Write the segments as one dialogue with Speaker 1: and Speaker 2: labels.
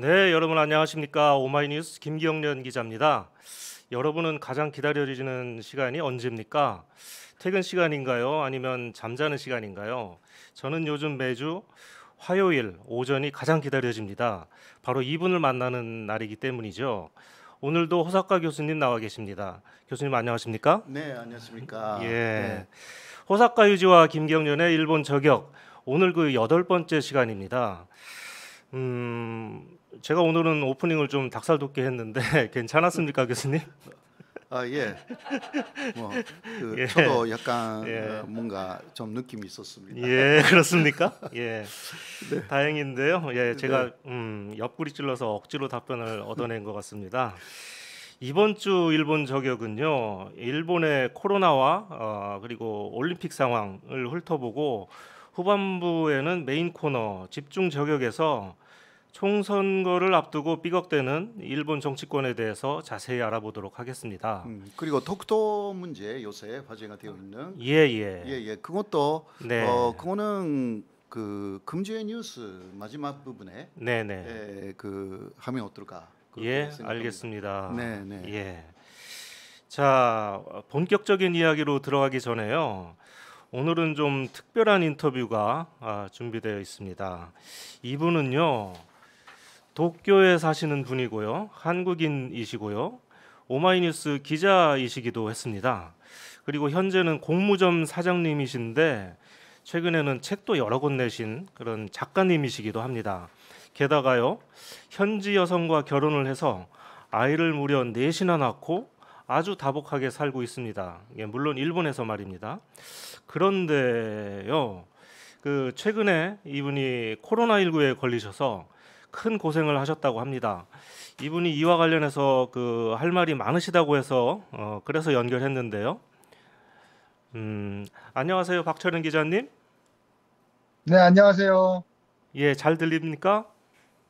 Speaker 1: 네, 여러분 안녕하십니까? 오마이뉴스 김경련 기자입니다. 여러분은 가장 기다려지는 시간이 언제입니까? 퇴근 시간인가요? 아니면 잠자는 시간인가요? 저는 요즘 매주 화요일 오전이 가장 기다려집니다. 바로 이분을 만나는 날이기 때문이죠. 오늘도 호사카 교수님 나와 계십니다. 교수님 안녕하십니까?
Speaker 2: 네, 안녕하십니까? 예. 네.
Speaker 1: 호사카 유지와 김경련의 일본 저격 오늘 그 여덟 번째 시간입니다. 음, 제가 오늘은 오프닝을 좀 닭살 돋게 했는데 괜찮았습니까 교수님?
Speaker 2: 아 예. 뭐그 예. 저도 약간 예. 뭔가 좀 느낌이 있었습니다. 예 그렇습니까? 예.
Speaker 1: 네. 다행인데요. 예 네. 제가 음, 옆구리 찔러서 억지로 답변을 얻어낸 것 같습니다. 이번 주 일본 저격은요, 일본의 코로나와 어, 그리고 올림픽 상황을 훑어보고 후반부에는 메인 코너 집중 저격에서 총선거를 앞두고 삐걱대는 일본 정치권에 대해서 자세히 알아보도록 하겠습니다.
Speaker 2: 음, 그리고 독도 문제 요새 화제가 되어 있는 예예 예예 예, 그것도 네. 어 그거는 그 금주의 뉴스 마지막 부분에 네네 네. 예, 그 하면 어떨까
Speaker 1: 예 알겠습니다. 네네 네. 예. 자 본격적인 이야기로 들어가기 전에요. 오늘은 좀 특별한 인터뷰가 아, 준비되어 있습니다. 이분은요. 도쿄에 사시는 분이고요. 한국인이시고요. 오마이뉴스 기자이시기도 했습니다. 그리고 현재는 공무점 사장님이신데 최근에는 책도 여러 권 내신 그런 작가님이시기도 합니다. 게다가요. 현지 여성과 결혼을 해서 아이를 무려 넷이나 낳고 아주 다복하게 살고 있습니다. 예, 물론 일본에서 말입니다. 그런데요. 그 최근에 이분이 코로나19에 걸리셔서 큰 고생을 하셨다고 합니다. 이분이 이와 관련해서 그 할 말이 많으시다고 해서 어, 그래서 연결했는데요. 음, 안녕하세요, 박철은 기자님. 네,
Speaker 3: 안녕하세요.
Speaker 1: 예, 잘 들립니까?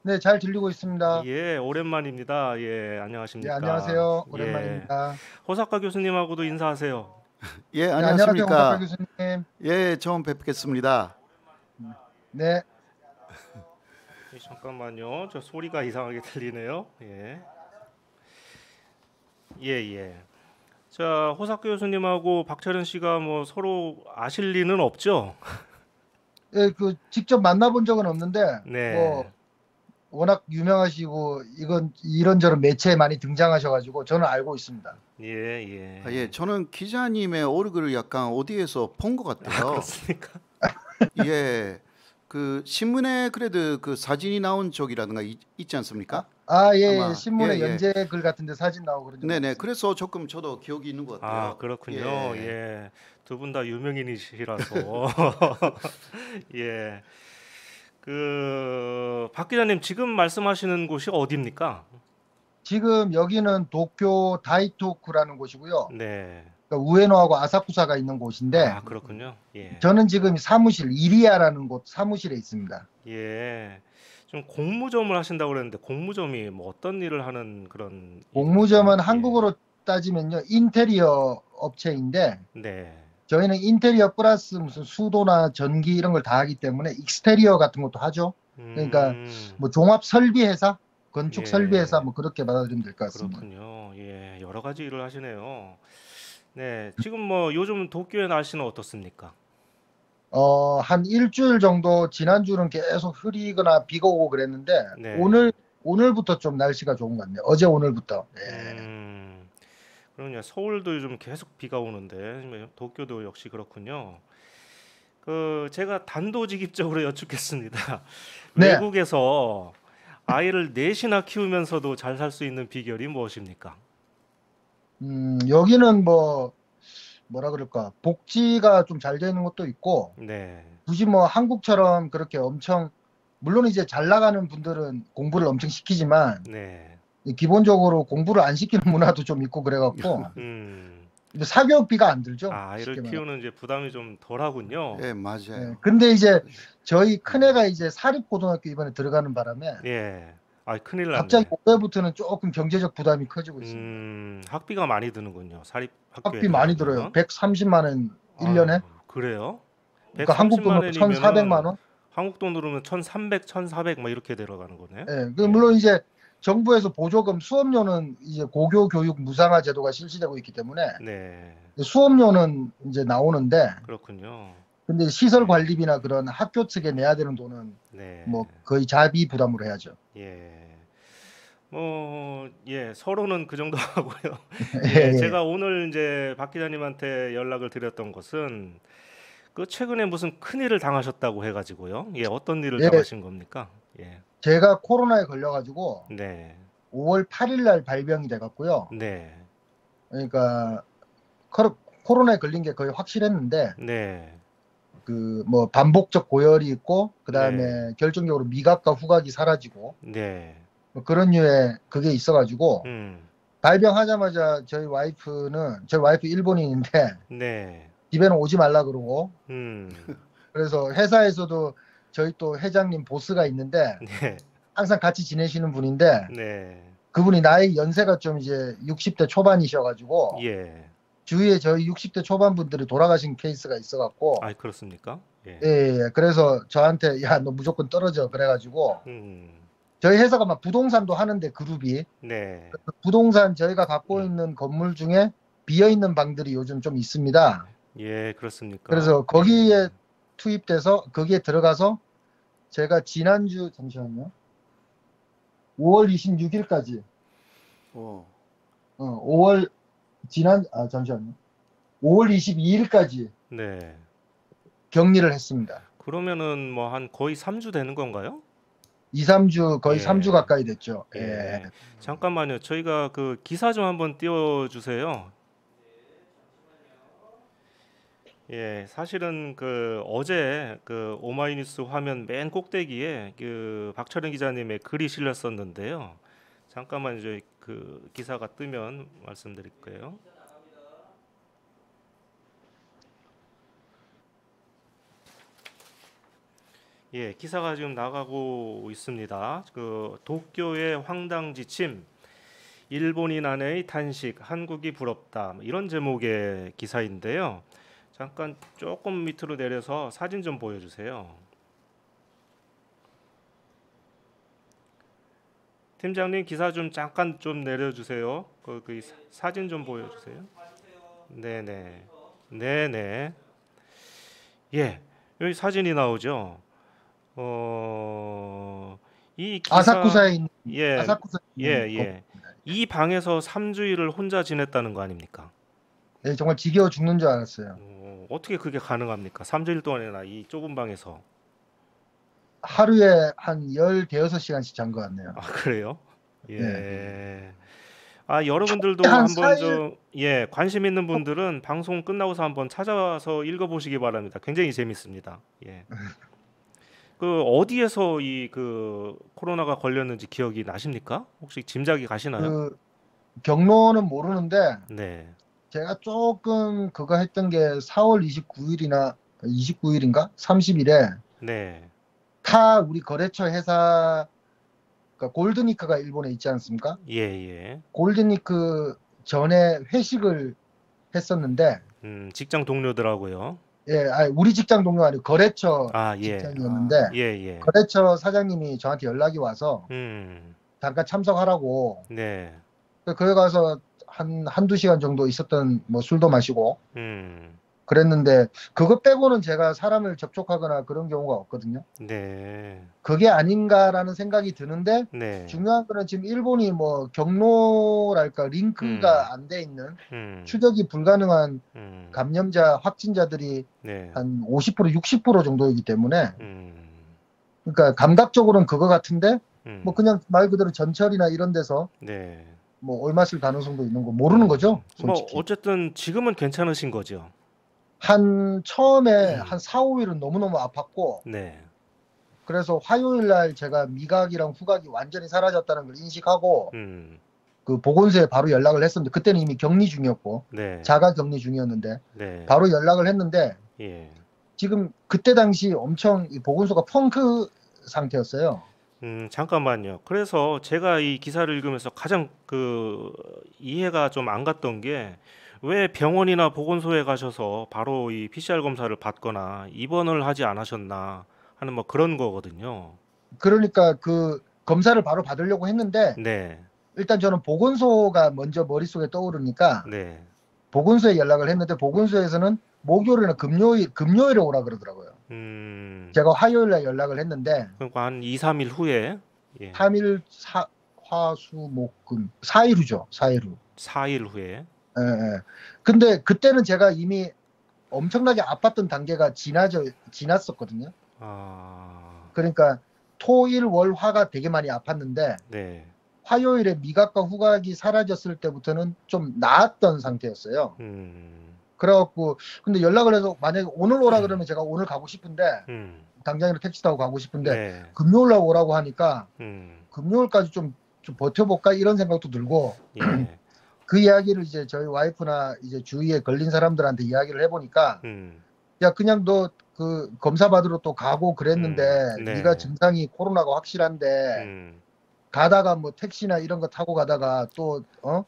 Speaker 3: 네, 잘 들리고 있습니다.
Speaker 1: 예, 오랜만입니다. 예, 안녕하십니까? 네, 안녕하세요. 예. 오랜만입니다. 예, 호사카 교수님하고도 인사하세요. 예, 안녕하십니까? 네, 안녕하세요, 호사카 교수님.
Speaker 2: 예, 처음 뵙겠습니다.
Speaker 3: 네.
Speaker 1: 잠깐만요. 저 소리가 이상하게 들리네요.
Speaker 4: 예. 예, 예.
Speaker 1: 자, 호석교 교수님하고 박철현 씨가 뭐 서로 아실 리는 없죠?
Speaker 3: 예, 그 직접 만나본 적은 없는데 네. 뭐 워낙 유명하시고 이건 이런저런 매체에 많이 등장하셔가지고 저는 알고 있습니다.
Speaker 2: 예, 예. 아, 예, 저는 기자님의 오르그를 약간 어디에서 본 것 같아요. 아,
Speaker 3: 그렇습니까?
Speaker 2: 예. 그 신문에 그래도 그 사진이 나온 적이라든가 있, 지 않습니까?
Speaker 3: 아, 예, 아 신문에 예, 예, 연재 글 같은데 사진 나오고 그런
Speaker 2: 네, 네. 그래서 조금 저도 기억이 있는 것 같아요. 아, 그렇군요. 예. 예. 두 분 다 유명인이시라서.
Speaker 1: 예. 그 박 기자님 지금 말씀하시는 곳이 어디입니까?
Speaker 3: 지금 여기는 도쿄 다이토쿠라는 곳이고요. 네. 그러니까 우에노하고 아사쿠사가 있는 곳인데 아
Speaker 4: 그렇군요. 예.
Speaker 3: 저는 지금 사무실 이리아라는 곳 사무실에 있습니다.
Speaker 4: 예. 좀 공무점을
Speaker 1: 하신다고 그랬는데 공무점이 뭐 어떤 일을 하는 그런
Speaker 3: 공무점은 예. 한국으로 따지면요 인테리어 업체인데 네. 저희는 인테리어 플러스 무슨 수도나 전기 이런 걸 다 하기 때문에 익스테리어 같은 것도 하죠. 그러니까 음... 뭐 종합 설비 회사, 건축 예. 설비 회사 뭐 그렇게 받아들이면 될 것 같습니다. 그렇군요.
Speaker 1: 예, 여러 가지 일을 하시네요. 네, 지금 뭐 요즘 도쿄의 날씨는 어떻습니까?
Speaker 3: 어, 한 일주일 정도 지난주는 계속 흐리거나 비가 오고 그랬는데 네. 오늘 오늘부터 좀 날씨가 좋은 것 같네요. 어제 오늘부터. 네. 음,
Speaker 1: 그럼요. 서울도 요즘 계속 비가 오는데 도쿄도 역시 그렇군요. 그 제가 단도직입적으로 여쭙겠습니다. 네. 외국에서 아이를 넷이나 키우면서도 잘 살 수 있는 비결이 무엇입니까?
Speaker 3: 음, 여기는 뭐 뭐라 그럴까 복지가 좀 잘 되는 것도 있고 네. 굳이 뭐 한국처럼 그렇게 엄청 물론 이제 잘 나가는 분들은 공부를 엄청 시키지만 네. 기본적으로 공부를 안 시키는 문화도 좀 있고 그래갖고 음. 사교육비가 안 들죠. 아, 이를
Speaker 1: 키우는 이제 부담이 좀 덜하군요.
Speaker 3: 예, 네, 맞아요. 근데 이제 저희 큰 애가 이제 사립 고등학교 이번에 들어가는 바람에 예. 아, 큰일 났네. 갑자기 올해부터는 조금 경제적 부담이 커지고 있습니다. 음, 학비가
Speaker 1: 많이 드는군요. 사립 학교에 학비 많이 들어요.
Speaker 3: 130만 원 1년에.
Speaker 1: 그래요? 그러니까 한국 돈으로 1,400만 원? 한국 돈으로는 1,300, 1,400막 이렇게 들어가는 거네.
Speaker 3: 네, 그 예. 네, 물론 네. 이제 정부에서 보조금 수업료는 이제 고교 교육 무상화 제도가 실시되고 있기 때문에 네. 수업료는 이제 나오는데 그렇군요. 근데 시설 관리비나 그런 학교 측에 내야 되는 돈은 네. 뭐 거의 자비 부담으로 해야죠.
Speaker 4: 예.
Speaker 1: 뭐, 예, 서로는 그 정도 하고요. 예, 예, 예. 제가 오늘 이제 박 기자님한테 연락을 드렸던 것은 그 최근에 무슨 큰 일을 당하셨다고 해가지고요. 예, 어떤 일을 예. 당하신 겁니까?
Speaker 4: 예.
Speaker 3: 제가 코로나에 걸려가지고 네. 5월 8일 날 발병이 돼갖고요. 네. 그러니까 코로나에 걸린 게 거의 확실했는데 네. 그뭐 반복적 고열이 있고 그다음에 네. 결정적으로 미각과 후각이 사라지고 네. 뭐 그런 류의 그게 있어가지고 음. 발병하자마자 저희 와이프는 저희 와이프 일본인인데 네. 집에는 오지 말라 그러고 음. 그래서 회사에서도 저희 또 회장님 보스가 있는데 네. 항상 같이 지내시는 분인데 네. 그분이 나이 연세가 좀 이제 60대 초반이셔가지고 예. 주위에 저희 60대 초반 분들이 돌아가신 케이스가 있어갖고.
Speaker 4: 아 그렇습니까? 예.
Speaker 3: 예. 예. 그래서 저한테 야너 무조건 떨어져 그래가지고 음. 저희 회사가 막 부동산도 하는데 그룹이. 네. 부동산 저희가 갖고 음. 있는 건물 중에 비어 있는 방들이 요즘 좀 있습니다.
Speaker 4: 예, 그렇습니까? 그래서
Speaker 3: 거기에 음. 투입돼서 거기에 들어가서 제가 지난주 잠시만요. 5월 26일까지. 오. 어, 5월 어, 지난 아 잠시만요. 5월 22일까지 네. 격리를 했습니다.
Speaker 1: 그러면은 뭐 한 거의 3주 되는 건가요?
Speaker 3: 2, 3주 거의 예. 3주 가까이 됐죠. 예. 예.
Speaker 1: 잠깐만요. 저희가 그 기사 좀 한번 띄워 주세요. 예, 사실은 그 어제 그 오마이뉴스 화면 맨 꼭대기에 그 박철현 기자님의 글이 실렸었는데요. 잠깐만 이제 그 기사가 뜨면 말씀드릴게요. 예, 기사가 지금 나가고 있습니다. 그 도쿄의 황당 지침, 일본인 안의 탄식, 한국이 부럽다 이런 제목의 기사인데요. 잠깐 조금 밑으로 내려서 사진 좀 보여주세요. 팀장님 기사 좀 잠깐 좀 내려주세요. 그, 그 사진 좀 보여주세요. 네네. 네네. 예, 여기 사진이 나오죠. 어, 이 아사쿠사에 예, 아사쿠사 예, 예. 이 방에서 3주일을 혼자 지냈다는 거 아닙니까?
Speaker 3: 네, 정말 지겨워 죽는 줄 알았어요.
Speaker 1: 어, 어떻게 그게 가능합니까? 3주일 동안이나 이 좁은 방에서.
Speaker 3: 하루에 한 열 대여섯 시간씩 잔 것 같네요. 아 그래요?
Speaker 1: 예. 네. 아 여러분들도 한번 4일... 좀예 관심 있는 분들은 방송 끝나고서 한번 찾아와서 읽어보시기 바랍니다. 굉장히 재밌습니다.
Speaker 4: 예.
Speaker 1: 그 어디에서 이 그 코로나가 걸렸는지 기억이 나십니까? 혹시 짐작이 가시나요? 그
Speaker 3: 경로는 모르는데 네. 제가 조금 그거 했던 게 4월 29일이나 29일인가 30일에 네. 타 우리 거래처 회사 그러니까 골드니카가 일본에 있지 않습니까?
Speaker 4: 예, 예.
Speaker 3: 골드니크 전에 회식을 했었는데
Speaker 1: 음, 직장 동료들하고요.
Speaker 3: 예, 아니, 우리 직장 동료 아니고 거래처 아, 예. 직장이었는데 아, 예, 예. 거래처 사장님이 저한테 연락이 와서 음. 잠깐 참석하라고. 네. 그래 가서 한 한두 시간 정도 있었던 뭐 술도 마시고
Speaker 4: 음.
Speaker 3: 그랬는데 그거 빼고는 제가 사람을 접촉하거나 그런 경우가 없거든요. 네. 그게 아닌가라는 생각이 드는데 네. 중요한 거는 지금 일본이 뭐 경로랄까 링크가 음. 안돼 있는 음. 추적이 불가능한 음. 감염자 확진자들이 네. 한50% 60% 정도이기 때문에 음. 그러니까 감각적으로는 그거 같은데 음. 뭐 그냥 말 그대로 전철이나 이런 데서 네. 뭐 얼마 씩 가능성도 있는 거 모르는 음. 거죠. 뭐
Speaker 1: 솔직히. 뭐 어쨌든 지금은 괜찮으신 거죠.
Speaker 3: 한 처음에 음. 한 4, 5일은 너무너무 아팠고 네. 그래서 화요일 날 제가 미각이랑 후각이 완전히 사라졌다는 걸 인식하고 음. 그 보건소에 바로 연락을 했었는데 그때는 이미 격리 중이었고 네. 자가 격리 중이었는데 네. 바로 연락을 했는데 예. 지금 그때 당시 엄청 보건소가 펑크 상태였어요.
Speaker 1: 음, 잠깐만요. 그래서 제가 이 기사를 읽으면서 가장 그 이해가 좀 안 갔던 게왜 병원이나 보건소에 가셔서 바로 이 PCR 검사를 받거나 입원을 하지 않으셨나 하는 뭐 그런 거거든요.
Speaker 3: 그러니까 그 검사를 바로 받으려고 했는데 네. 일단 저는 보건소가 먼저 머릿속에 떠오르니까 네. 보건소에 연락을 했는데 보건소에서는 목요일이나 금요일 금요일에 오라 그러더라고요. 음... 제가 화요일날 연락을 했는데
Speaker 1: 그러니까 한 2, 3일 후에 예.
Speaker 3: 3일 사, 화수목금 4일 후죠. 4일 후.
Speaker 1: 4일 후에.
Speaker 3: 예, 예. 근데 그때는 제가 이미 엄청나게 아팠던 단계가 지나져 지났었거든요. 아... 그러니까 토일 월 화가 되게 많이 아팠는데 네. 화요일에 미각과 후각이 사라졌을 때부터는 좀 나았던 상태였어요. 음... 그래갖고 근데 연락을 해서 만약에 오늘 오라 음. 그러면 제가 오늘 가고 싶은데 음... 당장이라 택시 타고 가고 싶은데 네. 금요일 날 오라고 하니까 음. 금요일까지 좀, 좀 버텨볼까 이런 생각도 들고 예. 그 이야기를 이제 저희 와이프나 이제 주위에 걸린 사람들한테 이야기를 해보니까 음. 야 그냥 너 그 검사 받으러 또 가고 그랬는데 음. 네. 네가 증상이 코로나가 확실한데 음. 가다가 뭐 택시나 이런 거 타고 가다가 또 어?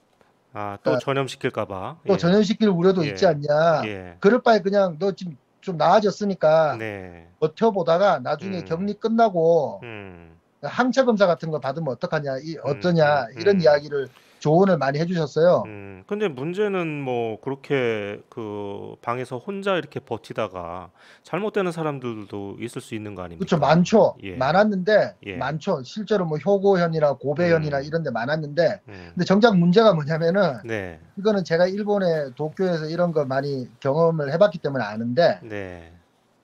Speaker 1: 아또 그 그러니까 전염시킬까봐
Speaker 3: 또 예. 전염시킬 우려도 예. 있지 않냐 예. 그럴 바에 그냥 너 지금 좀 나아졌으니까 네. 버텨보다가 나중에 음. 격리 끝나고 음. 항체 검사 같은 거 받으면 어떡하냐 이 음. 어떠냐 이런 이야기를 조언을 많이 해주셨어요.
Speaker 1: 음, 근데
Speaker 3: 문제는
Speaker 1: 뭐 그렇게 그 방에서 혼자 이렇게 버티다가 잘못되는 사람들도 있을 수 있는 거 아닙니까? 그렇죠, 많죠. 예.
Speaker 3: 많았는데 예. 많죠. 실제로 뭐 효고현이나 고배현이나 음. 이런 데 많았는데 음. 근데 정작 문제가 뭐냐면은 네. 이거는 제가 일본의 도쿄에서 이런 거 많이 경험을 해봤기 때문에 아는데 네.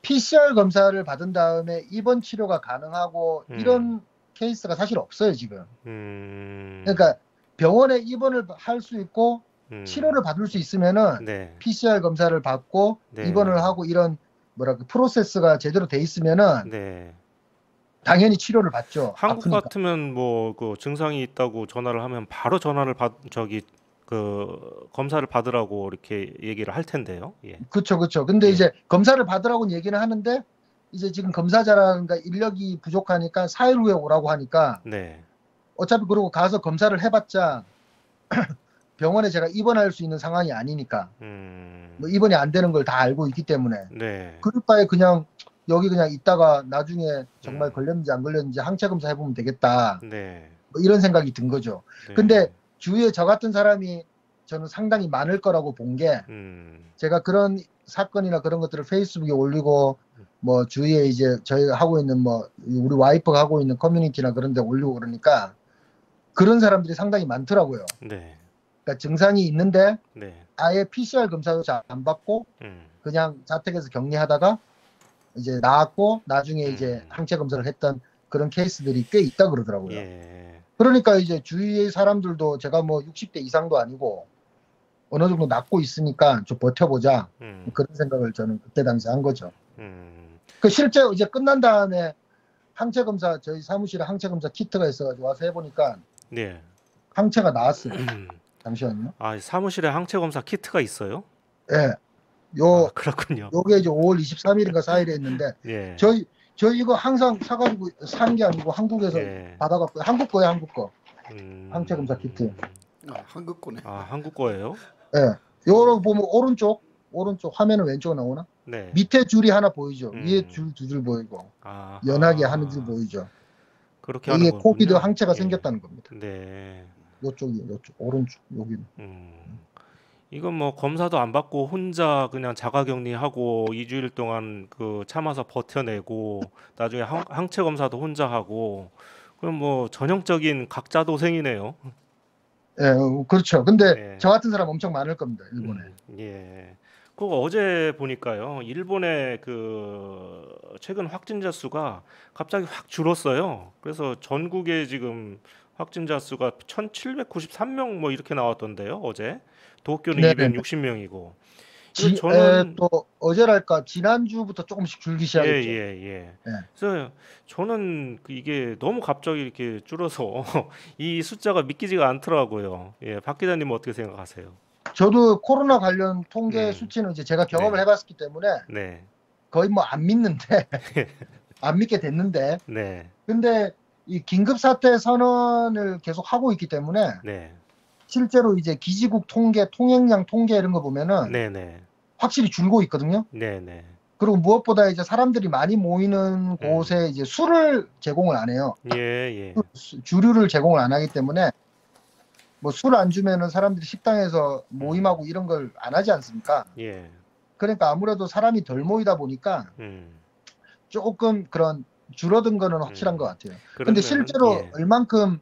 Speaker 3: PCR 검사를 받은 다음에 입원 치료가 가능하고 음. 이런 케이스가 사실 없어요 지금. 음. 그러니까 병원에 입원을 할 수 있고 음. 치료를 받을 수 있으면은 네. PCR 검사를 받고 네. 입원을 하고 이런 뭐랄까 프로세스가 제대로 돼 있으면은 네. 당연히 치료를 받죠. 한국
Speaker 1: 아프니까. 같으면 뭐그 증상이 있다고 전화를 하면 바로 전화를 받 저기 그 검사를 받으라고 이렇게 얘기를 할 텐데요.
Speaker 3: 그렇죠, 그렇죠. 근데 예. 이제 검사를 받으라고 얘기는 하는데 이제 지금 검사자라든가 인력이 부족하니까 사일 후에 오라고 하니까 네. 어차피 그러고 가서 검사를 해봤자 병원에 제가 입원할 수 있는 상황이 아니니까 음... 뭐 입원이 안 되는 걸 다 알고 있기 때문에 네. 그럴 바에 그냥 여기 그냥 있다가 나중에 정말 음... 걸렸는지 안 걸렸는지 항체 검사 해보면 되겠다 네. 뭐 이런 생각이 든 거죠 네. 근데 주위에 저 같은 사람이 저는 상당히 많을 거라고 본게 음... 제가 그런 사건이나 그런 것들을 페이스북에 올리고 뭐 주위에 이제 저희 가 하고 있는 뭐 우리 와이프가 하고 있는 커뮤니티나 그런 데 올리고 그러니까 그런 사람들이 상당히 많더라고요. 네. 그러니까 증상이 있는데 네. 아예 PCR 검사도 잘 안 받고 음. 그냥 자택에서 격리하다가 이제 나았고 나중에 음. 이제 항체 검사를 했던 그런 케이스들이 꽤 있다 그러더라고요. 예. 그러니까 이제 주위의 사람들도 제가 뭐 60대 이상도 아니고 어느 정도 낫고 있으니까 좀 버텨보자 음. 그런 생각을 저는 그때 당시 한 거죠.
Speaker 5: 음.
Speaker 3: 그 실제 이제 끝난 다음에 항체 검사 저희 사무실에 항체 검사 키트가 있어가지고 와서 해보니까 네. 항체가 나왔어요. 음. 잠시만요.
Speaker 1: 아 사무실에 항체 검사 키트가 있어요?
Speaker 3: 예. 요 아, 그렇군요. 요게 이제 5월 23일인가 4일에 했는데 예. 저희 저희 이거 항상 사가지고 산 게 아니고 한국에서 예. 받아갖고 한국 거예요 한국 거 음... 항체 검사 키트.
Speaker 1: 아, 한국 거네. 아 한국 거예요?
Speaker 3: 예. 요거 보면 오른쪽 오른쪽 화면은 왼쪽으로 나오나? 네. 밑에 줄이 하나 보이죠. 음. 위에 줄 두 줄 보이고 아, 연하게 하는 줄 보이죠. 그렇게 하는 거군요. 코비드 항체가 네. 생겼다는 겁니다. 네. 요쪽이 요쪽 오른쪽 여기는. 음.
Speaker 1: 이건 뭐 검사도 안 받고 혼자 그냥 자가격리하고 2주일 동안 그 참아서 버텨내고 나중에 항, 항체 검사도 혼자 하고 그럼 뭐 전형적인 각자 도생이네요.
Speaker 5: 예,
Speaker 3: 어, 그렇죠. 근데 네. 저 같은 사람 엄청 많을 겁니다 일본에.
Speaker 4: 음, 예.
Speaker 1: 그거 어제 보니까요. 일본의 그 최근 확진자 수가 갑자기 확 줄었어요. 그래서 전국에 지금 확진자 수가 1,793명 뭐 이렇게 나왔던데요. 어제 도쿄는 네네네. 260명이고.
Speaker 3: 지, 저는 에, 또 어제랄까 지난주부터 조금씩 줄기 시작했죠.
Speaker 1: 예예예. 예, 예. 예. 네. 그래서 저는 그 이게 너무 갑자기 이렇게 줄어서 이 숫자가 믿기지가 않더라고요. 예, 박 기자님 어떻게 생각하세요?
Speaker 3: 저도 코로나 관련 통계 네. 수치는 이제 제가 경험을 네. 해봤기 때문에 네. 거의 뭐 안 믿는데 안 믿게 됐는데 네. 근데 이 긴급 사태 선언을 계속 하고 있기 때문에 네. 실제로 이제 기지국 통계, 통행량 통계 이런 거 보면은 네, 확실히 줄고 있거든요. 그리고 무엇보다 이제 사람들이 많이 모이는 곳에 이제 술을 제공을 안 해요.
Speaker 4: 예, 예.
Speaker 3: 주류를 제공을 안 하기 때문에 뭐술안 주면은 사람들이 식당에서 모임하고 이런 걸 안 하지 않습니까? 예. 그러니까 아무래도 사람이 덜 모이다 보니까 음. 조금 그런 줄어든 거는 음. 확실한 음. 것 같아요. 그런데 실제로 예. 얼만큼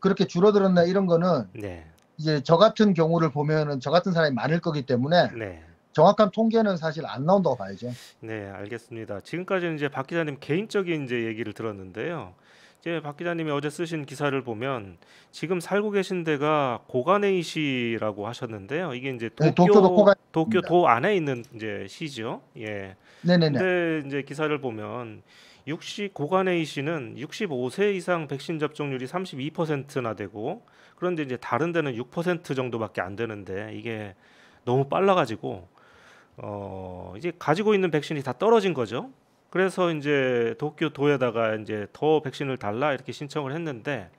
Speaker 3: 그렇게 줄어들었나 이런 거는 네. 이제 저 같은 경우를 보면은 저 같은 사람이 많을 거기 때문에 네. 정확한 통계는 사실 안 나온다고 봐야죠.
Speaker 1: 네, 알겠습니다. 지금까지는 이제 박 기자님 개인적인 이제 얘기를 들었는데요. 이제 예, 박 기자님이 어제 쓰신 기사를 보면 지금 살고 계신 데가 고가네이시라고 하셨는데요. 이게 이제 도쿄 네, 도쿄, 도쿄 도 안에 있는 이제 시죠. 예. 네네네. 근데 이제 기사를 보면 60 고가네이시는 65세 이상 백신 접종률이 32%나 되고 그런데 이제 다른 데는 6% 정도밖에 안 되는데 이게 너무 빨라가지고 어 이제 가지고 있는 백신이 다 떨어진 거죠. 그래서 이제 도쿄도에다가 이제 더 백신을 달라 이렇게 신청을 했는데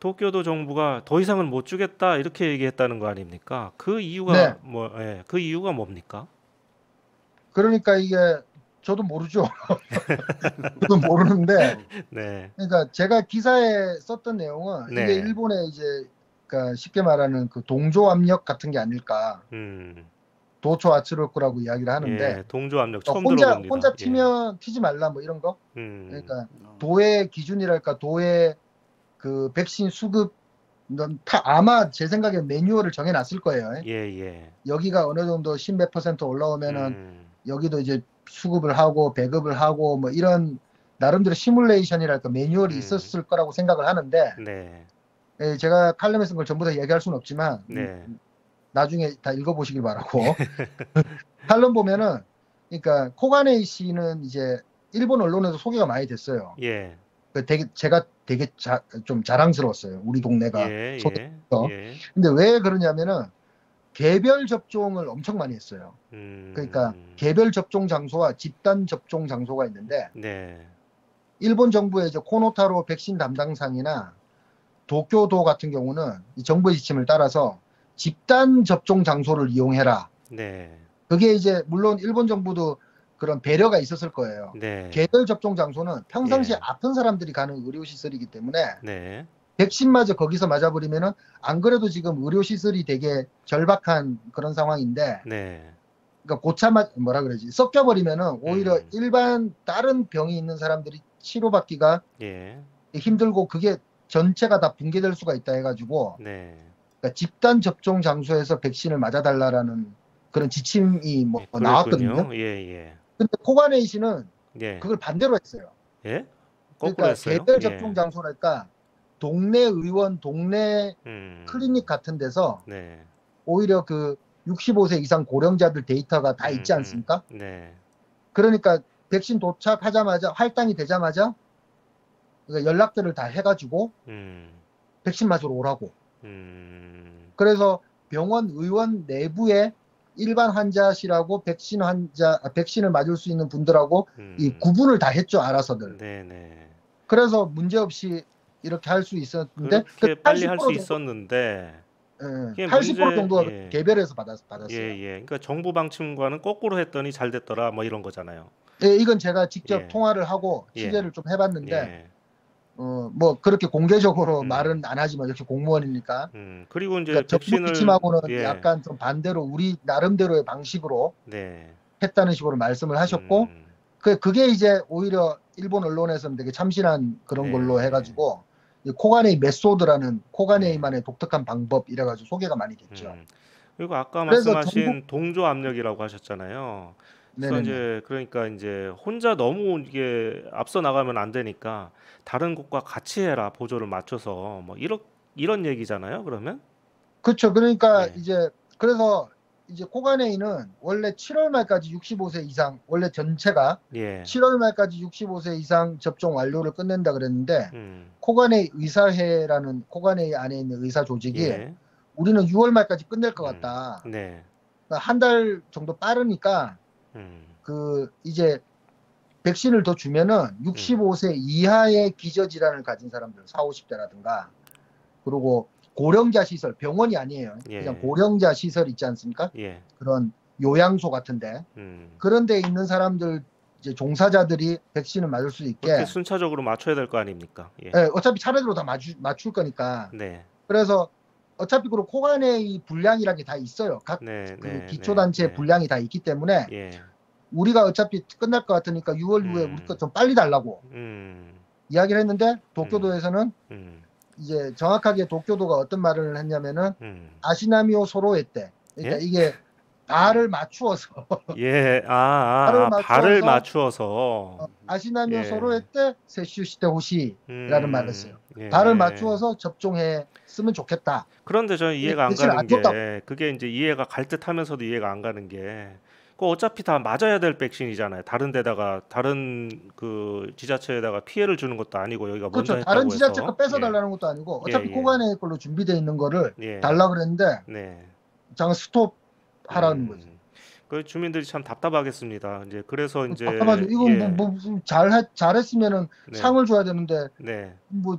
Speaker 1: 도쿄도 정부가 더 이상은 못 주겠다 이렇게 얘기했다는 거 아닙니까? 그 이유가 네. 뭐? 예, 그 이유가 뭡니까?
Speaker 3: 그러니까 이게 저도 모르죠. 저도 모르는데. 네. 그러니까 제가 기사에 썼던 내용은 네. 이게 일본의 이제 그러니까 쉽게 말하는 그 동조 압력 같은 게 아닐까. 음. 도초 아츠로크라고 이야기를 하는데 예, 동조 압력 어, 처음 어, 혼자, 들어봅니다. 혼자 튀면 예. 튀지 말라 뭐 이런 거. 음. 그러니까 어. 도의 기준이랄까 도의 그 백신 수급 다 아마 제 생각에 매뉴얼을 정해놨을 거예요.
Speaker 4: 예, 예.
Speaker 3: 여기가 어느 정도 10몇 퍼센트 올라오면은 음. 여기도 이제 수급을 하고 배급을 하고 뭐 이런 나름대로 시뮬레이션이랄까 매뉴얼이 음. 있었을 거라고 생각을 하는데 네. 예, 제가 칼럼에 쓴걸 전부 다 얘기할 수는 없지만 네. 음, 음. 나중에 다 읽어보시길 바라고. 탈론 보면은, 그러니까 코가네이 씨는 이제 일본 언론에서 소개가 많이 됐어요. 예. 그 되게 제가 되게 자, 좀 자랑스러웠어요. 우리 동네가 예, 예 소개해서. 예. 근데 왜 그러냐면은 개별 접종을 엄청 많이 했어요. 음... 그러니까 개별 접종 장소와 집단 접종 장소가 있는데 네. 일본 정부의 이제 코노타로 백신 담당상이나 도쿄도 같은 경우는 정부의 지침을 따라서 집단 접종 장소를 이용해라. 네. 그게 이제 물론 일본 정부도 그런 배려가 있었을 거예요. 네. 개별 접종 장소는 평상시 네. 아픈 사람들이 가는 의료 시설이기 때문에 네. 백신마저 거기서 맞아버리면은 안 그래도 지금 의료 시설이 되게 절박한 그런 상황인데. 네. 그러니까 고참아 뭐라 그러지 섞여버리면은 오히려 음. 일반 다른 병이 있는 사람들이 치료받기가 예. 힘들고 그게 전체가 다 붕괴될 수가 있다 해가지고 네. 그러니까 집단 접종 장소에서 백신을 맞아달라라는 그런 지침이 뭐 예, 나왔거든요. 예, 예. 근데 코가네이 씨는 예. 그걸 반대로 했어요.
Speaker 4: 예? 그러니까 했어요? 개별 예. 접종
Speaker 3: 장소랄까 동네 의원, 동네 음. 클리닉 같은 데서 네. 오히려 그 65세 이상 고령자들 데이터가 다 음, 있지 않습니까? 음. 네. 그러니까 백신 도착하자마자 할당이 되자마자 그러니까 연락들을 다 해가지고 음. 백신 맞으러 오라고. 음. 그래서 병원 의원 내부에 일반 환자시라고 백신 환자 아, 백신을 맞을 수 있는 분들하고 음... 이 구분을 다 했죠 알아서들.
Speaker 4: 네네.
Speaker 3: 그래서 문제 없이 이렇게 할 수 있었는데 그렇게 그 빨리 할 수
Speaker 1: 있었는데
Speaker 3: 예, 80%문 예. 정도가 예. 개별해서 받았,
Speaker 1: 받았어요. 예, 예. 그러니까 정부 방침과는 거꾸로 했더니 잘 됐더라 뭐 이런 거잖아요.
Speaker 3: 예, 이건 제가 직접 예. 통화를 하고 예. 취재를 좀 해봤는데 예. 어, 뭐 그렇게 공개적으로 음. 말은 안 하지만 이렇게 공무원이니까. 음. 그리고 이제 그러니까 백신을 하고는 예. 약간 좀 반대로 우리 나름대로의 방식으로 네. 했다는 식으로 말씀을 하셨고 음. 그 그게 이제 오히려 일본 언론에서는 되게 참신한 그런 네. 걸로 해가지고 네. 코가네이 메소드라는 코가네이만의 음. 독특한 방법 이래가지고 소개가 많이 됐죠.
Speaker 1: 음. 그리고 아까 말씀하신 동조 압력이라고 하셨잖아요. 그래서 이제 그러니까 이제 혼자 너무 이게 앞서 나가면 안 되니까 다른 곳과 같이 해라 보조를 맞춰서 뭐 이런 이런 얘기잖아요. 그러면
Speaker 3: 그렇죠. 그러니까 네. 이제 그래서 이제 코가네이는 원래 7월 말까지 65세 이상 원래 전체가 예. 7월 말까지 65세 이상 접종 완료를 끝낸다 그랬는데 음. 코가네이 의사회라는 코가네이 안에 있는 의사 조직이 예. 우리는 6월 말까지 끝낼 것 음. 같다. 음. 네. 그러니까 한달 정도 빠르니까 음. 그 이제 백신을 더 주면은 65세 음. 이하의 기저질환을 가진 사람들, 4, 50대라든가 그리고 고령자 시설, 병원이 아니에요. 예. 그냥 예. 고령자 시설 있지 않습니까? 예. 그런 요양소 같은데 음. 그런 데 있는 사람들 이제 종사자들이 백신을 맞을 수 있게
Speaker 1: 순차적으로 맞춰야 될 거 아닙니까? 예. 네,
Speaker 3: 어차피 차례대로 다 맞추, 맞출 거니까. 네. 그래서 어차피 그 코간의 이 분량이라는 게 다 있어요. 각
Speaker 4: 네, 그 네,
Speaker 3: 기초 단체의 네, 네, 분량이 다 있기 때문에 예. 우리가 어차피 끝날 것 같으니까 6월 음. 이후에 우리 것좀 빨리 달라고
Speaker 5: 음.
Speaker 3: 이야기를 했는데 도쿄도에서는 음. 음. 이제 정확하게 도쿄도가 어떤 말을 했냐면은 음. 아시나미오 소로에 때 그러니까 예? 이게 발을 맞추어서
Speaker 1: 예, 아, 아, 발을, 아, 맞추어서, 발을 맞추어서, 어,
Speaker 3: 아시나미오 예. 소로에 때 세슈시테 호시라는 음. 말을 써어요 예. 발을 맞추어서 접종해 갔으면 좋겠다.
Speaker 1: 그런데 저는 이해가 안 가는 게 그게 이제 이해가 갈 듯하면서도 이해가 안 가는 게. 그 어차피 다 맞아야 될 백신이잖아요. 다른 데다가 다른 그 지자체에다가 피해를 주는 것도 아니고 여기가 그렇죠. 먼저 그렇죠. 다른 지자체 거 뺏어
Speaker 3: 달라는 예. 것도 아니고 예, 어차피 예, 예. 코간의 걸로 준비되 있는 거를 예. 달라 그랬는데 네. 잠깐 스톱 하라는 음. 거지.
Speaker 1: 그 주민들이 참 답답하겠습니다. 이제 그래서 그 이제 답답하죠. 이건 예.
Speaker 3: 뭐, 뭐, 뭐 잘 잘했으면은 네. 상을 줘야 되는데 네. 뭐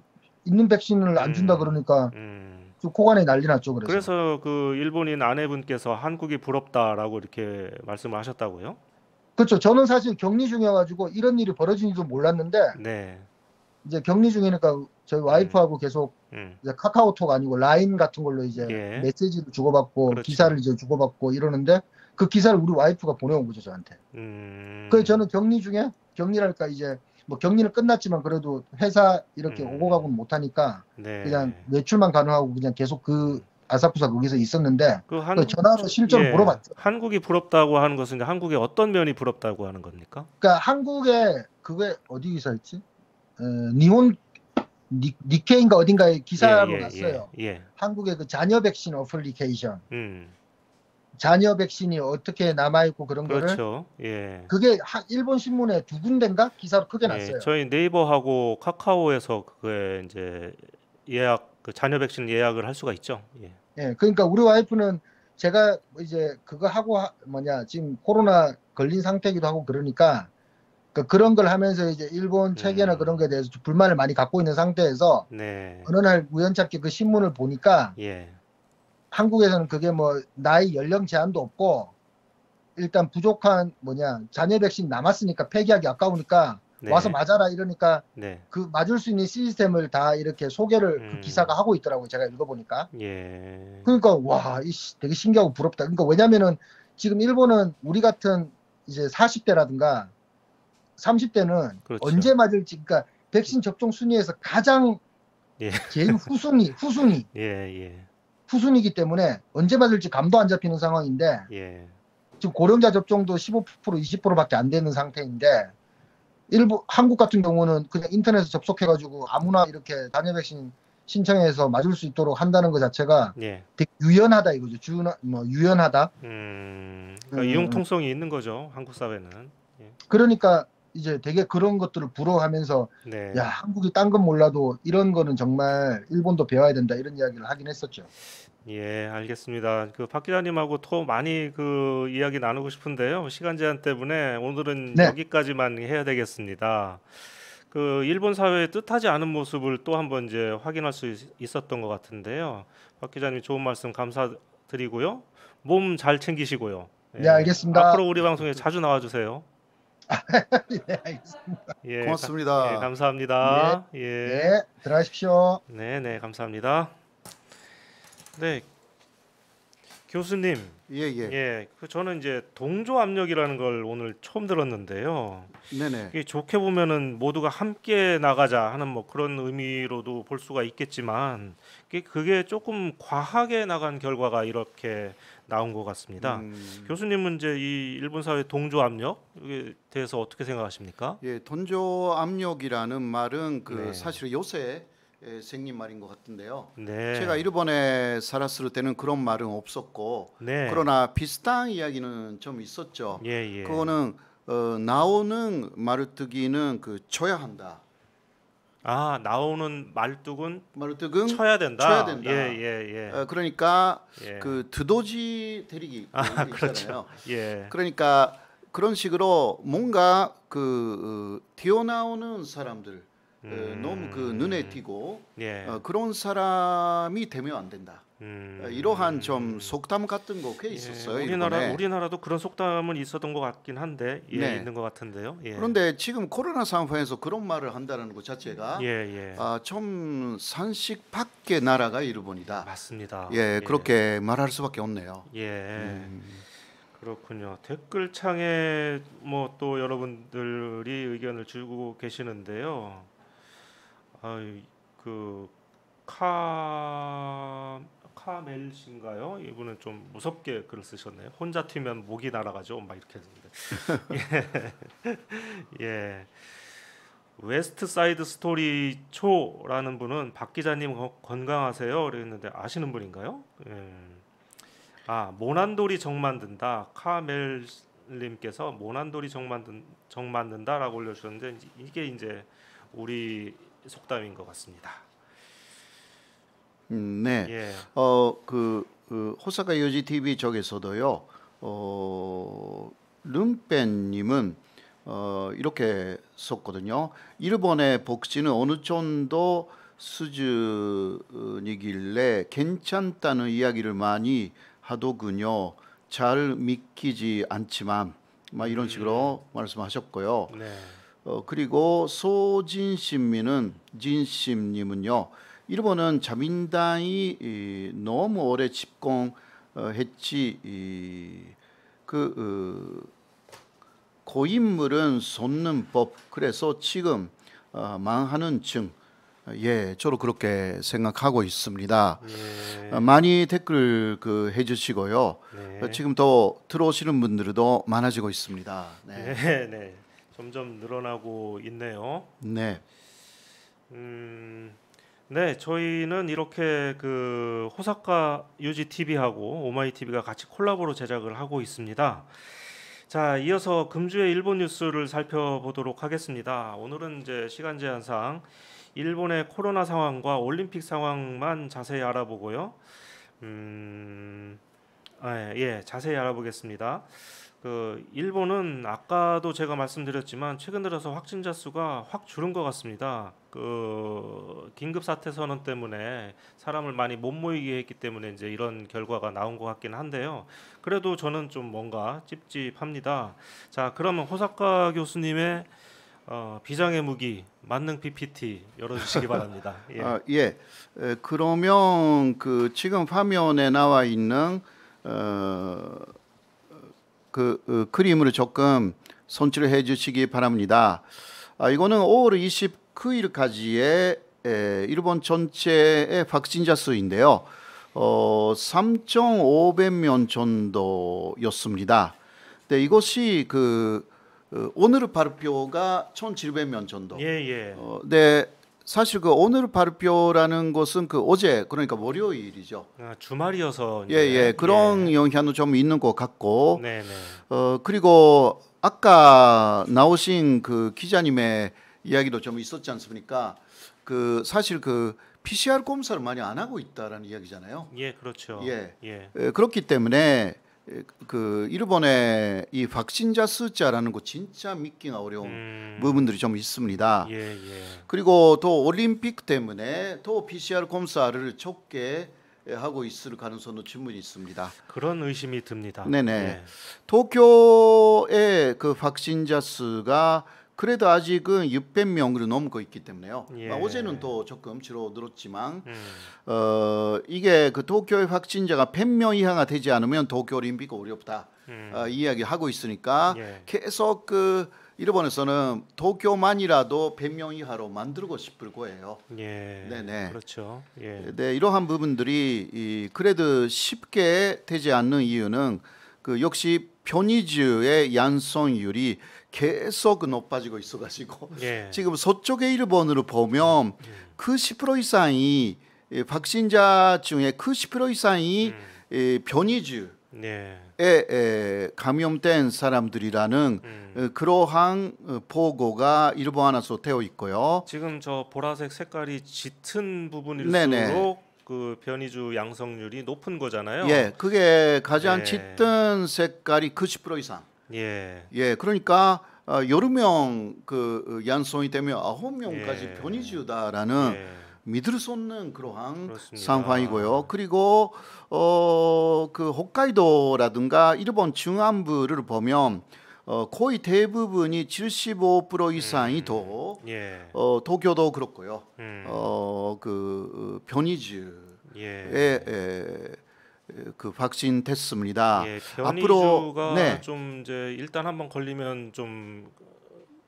Speaker 3: 있는 백신을 안 준다 음. 그러니까 음. 코간에 난리 났죠. 그래서.
Speaker 1: 그래서 그 일본인 아내분께서 한국이 부럽다라고 이렇게 말씀을 하셨다고요?
Speaker 3: 그렇죠. 저는 사실 격리 중이어가지고 이런 일이 벌어진지도 몰랐는데 네. 이제 격리 중이니까 저희 와이프하고 음. 계속 음. 이제 카카오톡 아니고 라인 같은 걸로 이제 예. 메시지를 주고받고 그렇죠. 기사를 이제 주고받고 이러는데 그 기사를 우리 와이프가 보내온 거죠 저한테. 음. 그래서 저는 격리 중에 격리랄까 이제 뭐격리는 끝났지만 그래도 회사 이렇게 음. 오고 가고는 못하니까 네. 그냥 외출만 가능하고 그냥 계속 그 아사쿠사 거기서 있었는데 그, 그 한, 전화로 실제로 예, 물어봤죠.
Speaker 1: 한국이 부럽다고 하는 것은 그러니까 한국의 어떤 면이 부럽다고 하는 겁니까?
Speaker 3: 그러니까 한국에 그게 어디 기사였지? 어, 니혼 니, 케인가 어딘가에 기사로 예, 예, 났어요. 예, 예. 한국의 그 자녀 백신 어플리케이션. 음. 자녀 백신이 어떻게 남아있고 그런 그렇죠. 거를 예. 그게 일본 신문에 두 군데인가 기사로 크게 예, 났어요.
Speaker 1: 저희 네이버하고 카카오에서 그게 이제 예약 그 자녀 백신 예약을 할 수가 있죠. 예.
Speaker 3: 예. 그러니까 우리 와이프는 제가 이제 그거 하고 하, 뭐냐 지금 코로나 걸린 상태기도 하고 그러니까 그 그런 걸 하면서 이제 일본 체계나 음. 그런 거에 대해서 불만을 많이 갖고 있는 상태에서
Speaker 4: 네. 어느
Speaker 3: 날 우연찮게 그 신문을 보니까 예. 한국에서는 그게 뭐 나이 연령 제한도 없고 일단 부족한 뭐냐 잔여 백신 남았으니까 폐기하기 아까우니까 네. 와서 맞아라 이러니까 네. 그 맞을 수 있는 시스템을 다 이렇게 소개를 그 음. 그 기사가 하고 있더라고요 제가 읽어보니까 예. 그러니까 와이씨 되게 신기하고 부럽다 그러니까 왜냐면은 지금 일본은 우리 같은 이제 40대라든가 30대는 그렇죠. 언제 맞을지 그러니까 백신 접종 순위에서 가장 예. 제일 후순위 후순위
Speaker 4: 예, 예.
Speaker 3: 후순위이기 때문에 언제 맞을지 감도 안 잡히는 상황인데 예. 지금 고령자 접종도 15% 20%밖에 안 되는 상태인데 일부 한국 같은 경우는 그냥 인터넷에 접속해가지고 아무나 이렇게 단여 백신 신청해서 맞을 수 있도록 한다는 것 자체가 예. 되게 유연하다 이거죠. 주나 뭐 유연하다. 음, 그러니까 음, 이용통성이
Speaker 1: 있는 거죠 한국 사회는. 예.
Speaker 3: 그러니까 이제 되게 그런 것들을 부러워하면서 네. 야 한국이 딴 건 몰라도 이런 거는 정말 일본도 배워야 된다 이런 이야기를 하긴 했었죠.
Speaker 1: 예, 알겠습니다. 그 박 기자님하고 더 많이 그 이야기 나누고 싶은데요. 시간 제한 때문에 오늘은 네. 여기까지만 해야 되겠습니다. 그 일본 사회의 뜻하지 않은 모습을 또 한번 이제 확인할 수 있었던 것 같은데요. 박 기자님 좋은 말씀 감사드리고요. 몸 잘 챙기시고요. 예. 네, 알겠습니다. 앞으로 우리 방송에 자주 나와주세요.
Speaker 3: 네, 알겠습니다.
Speaker 1: 예, 고맙습니다. 가, 예, 감사합니다. 네, 예. 네,
Speaker 3: 들어가십시오.
Speaker 1: 네, 네, 감사합니다. 네, 교수님. 예, 예. 예, 그 저는 이제 동조 압력이라는 걸 오늘 처음 들었는데요. 네네. 네. 이게 좋게 보면은 모두가 함께 나가자 하는 뭐 그런 의미로도 볼 수가 있겠지만, 그게 조금 과하게 나간 결과가 이렇게 나온 것 같습니다. 음. 교수님은 이제 이 일본 사회 동조 압력에 대해서 어떻게 생각하십니까?
Speaker 2: 예, 동조 압력이라는 말은 그 네. 사실 요새 예, 생긴 말인 것 같은데요. 네. 제가 일본에 살았을 때는 그런 말은 없었고, 네. 그러나 비슷한 이야기는 좀 있었죠.
Speaker 4: 예, 예. 그거는
Speaker 2: 어, 나오는 마을 뜨기는 그 줘야 한다. 아 나오는 말뚝은 말뚝은 쳐야 된다. 쳐야 된다. 예예 예, 예. 어, 그러니까 예. 그 드도지 대리기 아, 그렇죠. 예. 그러니까 그런 식으로 뭔가 그 어, 튀어나오는 사람들 어, 음. 어, 너무 그 눈에 띄고 예. 어, 그런 사람이 되면 안 된다. 음. 이러한 좀 속담 같은 거꽤 예, 있었어요. 우리나라 이번에.
Speaker 1: 우리나라도 그런 속담은 있었던 것 같긴 한데 예, 네. 있는 것 같은데요. 예. 그런데
Speaker 2: 지금 코로나 상황에서 그런 말을 한다는 것 자체가 예, 예. 아, 좀 상식 밖의 나라가 일본이다. 맞습니다. 예, 그렇게 말할 수밖에 없네요. 예. 음.
Speaker 1: 그렇군요. 댓글창에 뭐 또 여러분들이 의견을 주고 계시는데요. 아, 그 카. 카멜신가요? 이분은 좀 무섭게 글을 쓰셨네요. 혼자 튀면 목이 날아가죠. 막 이렇게 했는데. 예. 예. 웨스트 사이드 스토리 초라는 분은 박 기자님 건강하세요? 그랬는데 아시는 분인가요? 예. 아 모난돌이 정 만든다 카멜님께서 모난돌이 정 만든 정 만든다라고 올려주셨는데 이게 이제 우리 속담인 것 같습니다.
Speaker 2: 음, 네. 예. 어그 그 호사카 요지 TV 쪽에서도요. 어 룸펜님은 어, 이렇게 썼거든요. 일본의 복지는 어느 정도 수준이길래 괜찮다는 이야기를 많이 하더군요. 잘 믿기지 않지만 막 이런 음. 식으로 음. 말씀하셨고요. 네. 어, 그리고 소진심민은 진심님은요. 일본은 자민당이 너무 오래 집권했지 그 어, 고인물은 솟는 법 그래서 지금 어, 망하는 증 예, 저도 그렇게 생각하고 있습니다. 네. 많이 댓글 그 해주시고요. 네. 지금 더 들어오시는 분들도 많아지고 있습니다.
Speaker 1: 네. 네, 네. 점점 늘어나고 있네요. 네. 음, 네, 저희는 이렇게 그 호사카 유지 TV하고 오마이 TV가 같이 콜라보로 제작을 하고 있습니다. 자, 이어서 금주의 일본 뉴스를 살펴보도록 하겠습니다. 오늘은 이제 시간 제한상 일본의 코로나 상황과 올림픽 상황만 자세히 알아보고요. 음, 아, 예, 예 자세히 알아보겠습니다. 그 일본은 아까도 제가 말씀드렸지만 최근 들어서 확진자 수가 확 줄은 것 같습니다. 그 긴급 사태 선언 때문에 사람을 많이 못 모이게 했기 때문에 이제 이런 결과가 나온 것 같긴 한데요. 그래도 저는 좀 뭔가 찝찝합니다. 자, 그러면 호사카 교수님의 어, 비장의 무기 만능 PPT 열어주시기 바랍니다. 예. 아,
Speaker 2: 예. 에, 그러면 그 지금 화면에 나와 있는 어. 그, 그 크림으로 조금 손질해 주시기 바랍니다. 아, 이거는 5월 29일까지의 에, 일본 전체의 확진자 수인데요. 어, 3,500명 정도였습니다. 네, 이것이 그 어, 오늘 발표가 1,700명 정도. 예, 예. 어, 네, 사실 그 오늘 발표라는 것은 그 어제 그러니까 월요일이죠. 아, 주말이어서 예예 예, 그런 네. 영향도 좀 있는 것 같고. 네네. 네. 어 그리고 아까 나오신 그 기자님의 이야기도 좀 있었지 않습니까? 그 사실 그 PCR 검사를 많이 안 하고 있다라는 이야기잖아요. 예, 그렇죠. 예, 예. 그렇기 때문에 그 일본의 이 확진자 숫자라는 거 진짜 믿기가 어려운 음. 부분들이 좀 있습니다. 예, 예. 그리고 또 올림픽 때문에 또 PCR 검사를 적게 하고 있을 가능성도 충분히 있습니다. 그런 의심이 듭니다. 네네. 예. 도쿄의 그 확진자 수가 그래도 아직은 6 0 0명로 넘고 있기 때문에요. 예. 아, 어제는 또 조금 주로 늘었지만 음. 어, 이게 그 도쿄의 확진자가 100명 이하가 되지 않으면 도쿄 올림픽 이 어렵다 음. 어, 아, 이야기하고 있으니까 예. 계속 그 일본에서는 도쿄만이라도 100명 이하로 만들고 싶을 거예요. 예. 네네. 그렇죠. 예. 네, 이러한 부분들이 이, 그래도 쉽게 되지 않는 이유는 그 역시 편의주의양성율이 계속 높아지고 있어가지고 예. 지금 서쪽의 일본으로 보면 음. 그10% 이상이 예, 박신자 중에 그 10% 이상이 음. 예, 변이주에 네. 예, 감염된 사람들이라는 음. 어, 그러한 어, 보고가 일본 안에서 되어 있고요.
Speaker 1: 지금 저 보라색 색깔이 짙은 부분일수록 네네. 그 변이주 양성률이 높은 거잖아요. 예, 그게 가장 네. 짙은
Speaker 2: 색깔이 90% 그 이상. 예. 예. 그러니까 어, 여러 명그 얀성이 어, 되면 아홉 명까지 예. 변이 주우다라는 예. 믿을 수 없는 그러한 그렇습니다. 상황이고요. 그리고 어 그 홋카이도라든가 일본 중안부를 보면 어, 거의 대부분이 75% 이상이 음. 더 음. 예. 어, 도쿄도 그렇고요. 음. 어, 그변이주의 어, 예. 에, 예, 예. 그 확진 됐습니다. 예, 앞으로 네.
Speaker 1: 좀 이제 일단 한번 걸리면 좀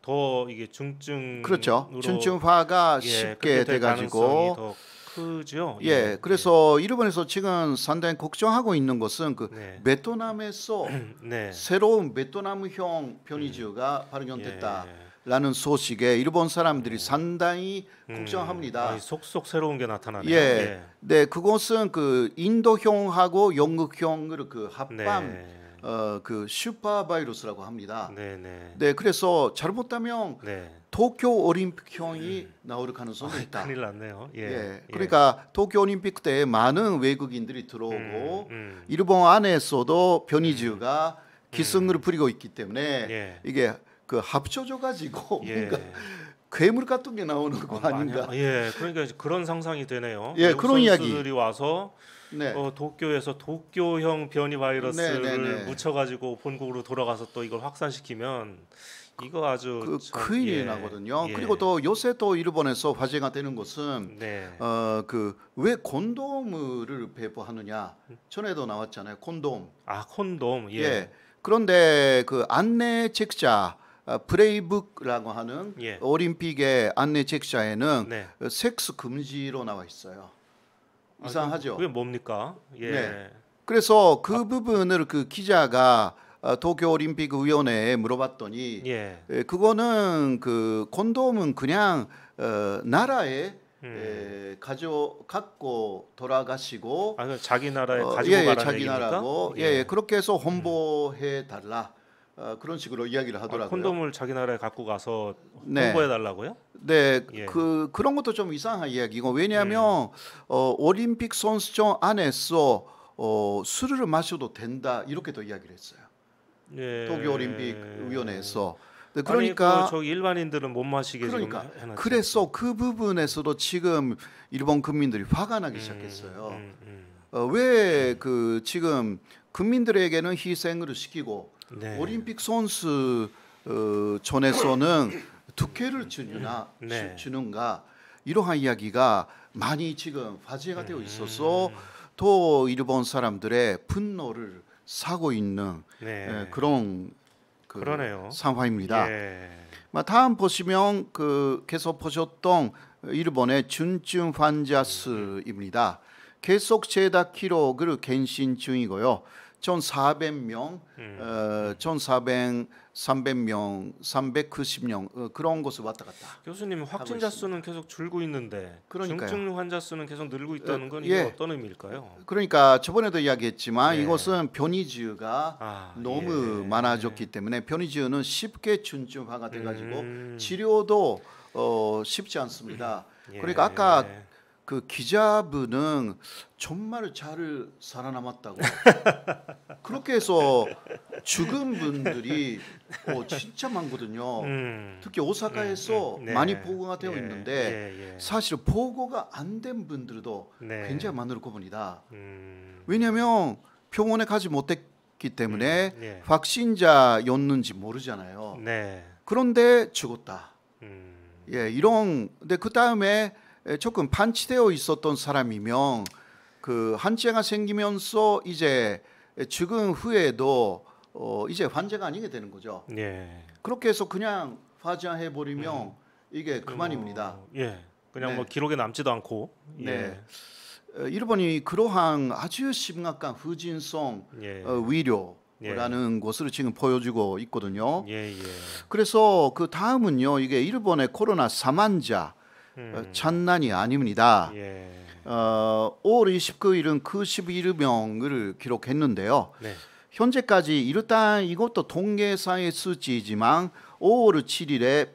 Speaker 1: 더 이게 중증 그렇죠. 중증화가 예, 쉽게 돼 가지고 크죠.
Speaker 2: 예, 예, 예. 그래서 예. 일본에서 지금 상당히 걱정하고 있는 것은 그 네. 베트남에서 네. 새로운 베트남형 변이주가 음. 발견됐다. 예. 라는 소식에 일본 사람들이 음. 상당히 음, 걱정합니다. 음, 속속 새로운 게 나타나네요. 예. 예. 네, 그것은 그 인도형하고 영국형을 그 합방 네. 어그 슈퍼 바이러스라고 합니다. 네, 네. 네, 그래서 잘못하면 네. 도쿄 올림픽형이 음. 나올 가능성이 있다. 큰일 났네요. 예, 예. 예. 그러니까 예. 도쿄 올림픽 때 많은 외국인들이 들어오고 음, 음. 일본 안에서도 변이지가 음, 기승을 부리고 있기 때문에 예. 이게 그 합쳐져 가지고 예. 괴물 같은 게 나오는 거 어, 아, 닌가 예,
Speaker 1: 그러니까 그런 상상이 되네요. 예, 그런 이야기. 들이 와서 네. 어, 도쿄에서 도쿄형 변이 바이러스를 네, 네, 네, 묻혀가지고 본국으로 돌아가서 또 이걸 확산시키면 이거 아주 그, 참, 큰일이 예.
Speaker 2: 나거든요. 예. 그리고 또 요새 또 일본에서 화제가 되는 것은 네. 어그왜 콘돔을 배포하느냐 전에도 나왔잖아요. 콘돔. 아 콘돔. 예. 예. 그런데 그 안내 책자 아, 브레이브라고 하는 예. 올림픽의 안내 책자에는 네. 섹스 금지로 나와 있어요. 아, 이상하죠. 아, 그게 뭡니까? 예. 네. 그래서 그 아, 부분을 그 기자가 아, 도쿄올림픽 위원회에 물어봤더니 예. 그거는 그 콘돔은 그냥 어, 나라에 음. 에, 가져 갖고 돌아가시고 아, 그 자기 나라에 어, 가지고 예, 예, 가라는 자기 얘기입니까? 나라고 예. 예. 예. 그렇게 해서 음. 홍보해 달라 어, 그런 식으로 이야기를 아, 하더라고요. 아, 콘돔을 자기 나라에 갖고 가서 홍보해 달라고요? 네, 네. 예. 그 그런 것도 좀 이상한 이야기고 왜냐하면 음. 어, 올림픽 선수촌 안에서 어, 술을 마셔도 된다 이렇게도 이야기를 했어요.
Speaker 1: 예. 도쿄 올림픽 위원회에서.
Speaker 2: 네, 그러니까
Speaker 1: 그 일반인들은
Speaker 2: 못 마시게 그러니까 그래서 그 부분에서도 지금 일본 국민들이 화가 나기
Speaker 6: 음, 시작했어요. 음, 음.
Speaker 2: 어, 왜그 지금 국민들에게는 희생을 시키고 네. 올림픽 선수 어, 촌에서는 두혜를 주느냐 네. 주는가 이러한 이야기가 많이 지금 화제가 되어 있어서 음. 또 일본 사람들의 분노를 사고 있는 네. 에, 예, 그런 그 그러네요. 상황입니다. 예. 다음 보시면 그 계속 보셨던 일본의 준증 환자 수입니다. 음. 계속 제다 기록을 갱신 중이고요. 1,400명, 음. 어, 1,400, 300명, 390명 어, 그런 곳을 왔다 갔다. 교수님 확진자 수는 계속 줄고 있는데 그러니까요.
Speaker 1: 중증 환자 수는 계속 늘고 있다는 어, 건 어, 예. 어떤 의미일까요?
Speaker 2: 그러니까 저번에도 이야기했지만 예. 네. 이것은 변이지유가 아, 너무 예. 많아졌기 때문에 변이지유는 쉽게 중증화가 돼가지고 음. 치료도 어, 쉽지 않습니다. 음. 예, 그러니까 아까 예. 그 기자분은 정말 잘 살아남았다고 그렇게 해서 죽은 분들이 어, 진짜 많거든요. 음, 특히 오사카에서 음, 음. 네, 많이 보고가 되어 예, 있는데 예, 예. 사실 보고가 안 된 분들도 네. 굉장히 많을 겁니다.
Speaker 5: 음.
Speaker 2: 왜냐하면 병원에 가지 못했기 때문에 음, 예. 확신자였는지 모르잖아요. 네. 그런데 죽었다. 예, 이런 근데 그 다음에 조금 반치되어 있었던 사람이면그 한치가 생기면서 이제 죽은 후에도 어 이제 환자가 아니게 되는 거죠. 예. 그렇게 해서 그냥 화자해 버리면 음. 이게 그만입니다. 어, 예. 그냥 네. 뭐
Speaker 1: 기록에 남지도 않고. 예. 네.
Speaker 2: 일본이 그러한 아주 심각한 후진성 예. 어, 위료 라는 예. 것을 지금 보여주고 있거든요. 예, 예. 그래서 그 다음은요, 이게 일본의 코로나 사망자 음. 어, 찬란이 아닙니다. 예. 어, 5월 29일은 그 11명을 기록했는데요. 네. 현재까지 일단 이것도 통계상의 수치이지만 5월 7일에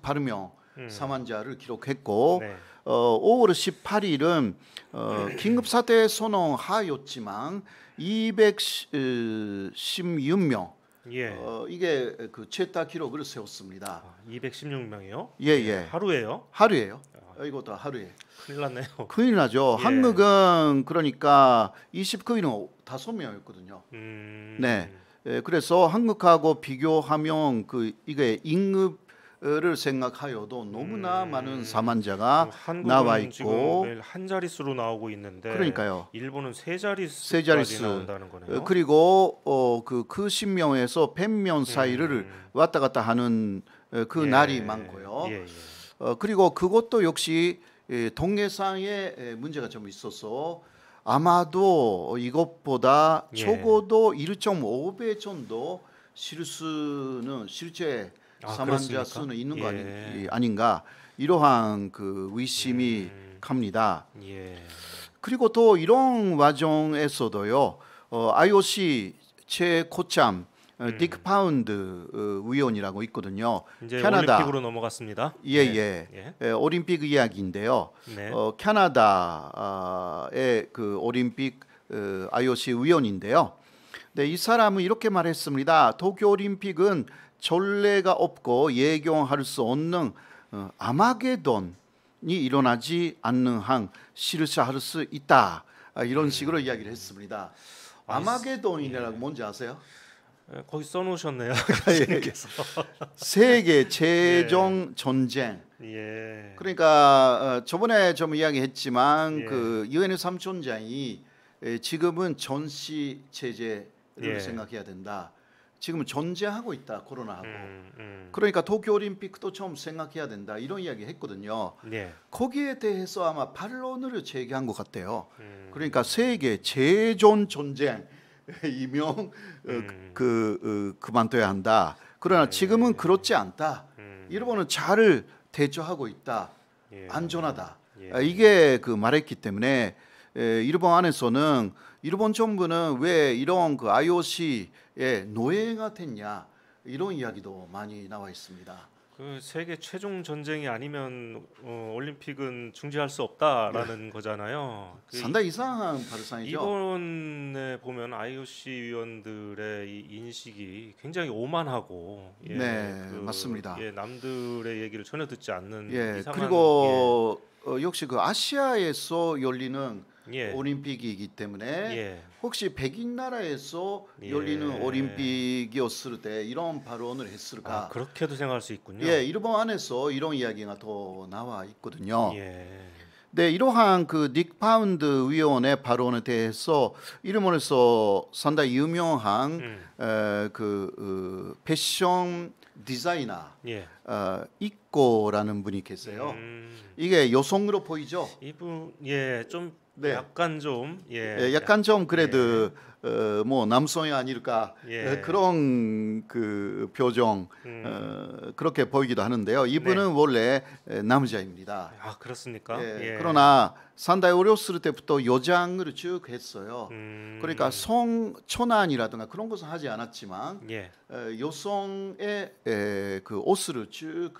Speaker 2: 148명 사망자를 음. 기록했고 네. 어, 5월 18일은 어, 긴급사태 선언하였지만 216명 예. 어, 이게 그 최다 기록을 세웠습니다. 아, 216명이요? 예, 예. 네, 하루에요? 하루에요. 아. 아, 이것도 하루에. 큰일 났네요. 큰일 나죠. 예. 한국은 그러니까 2 0거은다 명이었거든요. 음... 네. 예, 그래서 한국하고 비교하면 그 이게 임금 를 생각하여도 너무나 음, 많은 사망자가 나와 있고 한 자릿수로 나오고 있는데 그러니까요. 일본은 세 자릿수 세 자릿수 나온다는 거네요. 어, 그리고 어, 그, 그 신명에서 100명 음. 사이를 음. 왔다 갔다 하는 어, 그 예. 날이 많고요. 예, 예. 어, 그리고 그것도 역시 예, 동해상에 예, 문제가 좀 있어서 아마도 이것보다 적어도 1.5배 정도 실수는 실제 아, 사망자 수는 있는 거 예. 아닌, 예, 가 이러한 그 의심이 음. 갑니다. 예. 그리고 또 이런 와중에서도요. 어, IOC 최고참 어, 음. 딕 파운드 위원이라고 어, 있거든요. 캐나다. 올림픽으로
Speaker 1: 넘어갔습니다. 예예. 네. 예. 예. 예.
Speaker 2: 올림픽 이야기인데요. 네. 어, 캐나다의 그 올림픽 IOC 어, 위원인데요. 네, 이 사람은 이렇게 말했습니다. 도쿄 올림픽은 전례가 없고 예경할 수 없는 어, 아마게돈이 일어나지 않는 항 실시할 수 있다 아, 이런 네. 식으로 이야기를 했습니다. 아, 아마게돈이라고 네. 뭔지 아세요? 네, 거기 써놓으셨네요. 예. 세계 재정 전쟁.
Speaker 1: 예.
Speaker 2: 그러니까 어, 저번에 좀 이야기했지만 예. 그 유엔의 삼촌장이 지금은 전시 체제를 예. 생각해야 된다. 지금 존재하고 있다 코로나하고 음, 음. 그러니까 도쿄올림픽도 처음 생각해야 된다 이런 이야기 했거든요 네. 거기에 대해서 아마 반론을 제기한 것 같아요 음. 그러니까 세계 제존 전쟁 이명 어, 음. 그, 어, 그 그만둬야 한다 그러나 예, 예, 지금은 그렇지 않다 음. 일본은 잘 대처하고 있다 예. 안전하다 예. 아, 이게 그 말했기 때문에 에, 일본 안에서는 일본 정부는 왜 이런 그 IOC 예, 노예가 됐냐 이런 이야기도 많이 나와 있습니다.
Speaker 1: 그 세계 최종 전쟁이 아니면 어, 올림픽은 중지할 수 없다라는 네. 거잖아요. 그 상당히
Speaker 2: 이상한 발상이죠.
Speaker 1: 이번에 보면 IOC 위원들의 이 인식이 굉장히 오만하고 예, 네 그, 맞습니다. 예, 남들의 얘기를 전혀 듣지 않는 예, 이상한 그리고
Speaker 2: 예. 어, 역시 그 아시아에서 열리는 예. 올림픽이기 때문에 예. 혹시 백인 나라에서 예. 열리는 올림픽이었을 때 이런 발언을 했을까? 아, 그렇게도 생각할 수 있군요. 예, 일본 안에서 이런 이야기가 더 나와 있거든요. 예. 네, 이러한 그닉 파운드 위원의 발언에 대해서 일본에서 상당히 유명한 음. 에, 그 어, 패션 디자이너 예. 어, 이꼬라는 분이 계세요. 음. 이게 여성으로 보이죠?
Speaker 1: 이분 예좀 네. 약간 좀 예. 예 약간 좀
Speaker 2: 그래도 예. 어, 뭐 남성이 아닐까 예. 어, 그런 그 표정 음. 어, 그렇게 보이기도 하는데요. 이분은 네. 원래 남자입니다.
Speaker 1: 아 그렇습니까? 예. 예. 그러나
Speaker 2: 상당히 어렸을 때부터 요장으로쭉 했어요. 음. 그러니까 성 천안이라든가 그런 것은 하지 않았지만 예. 에, 여성의 에, 그 옷을 쭉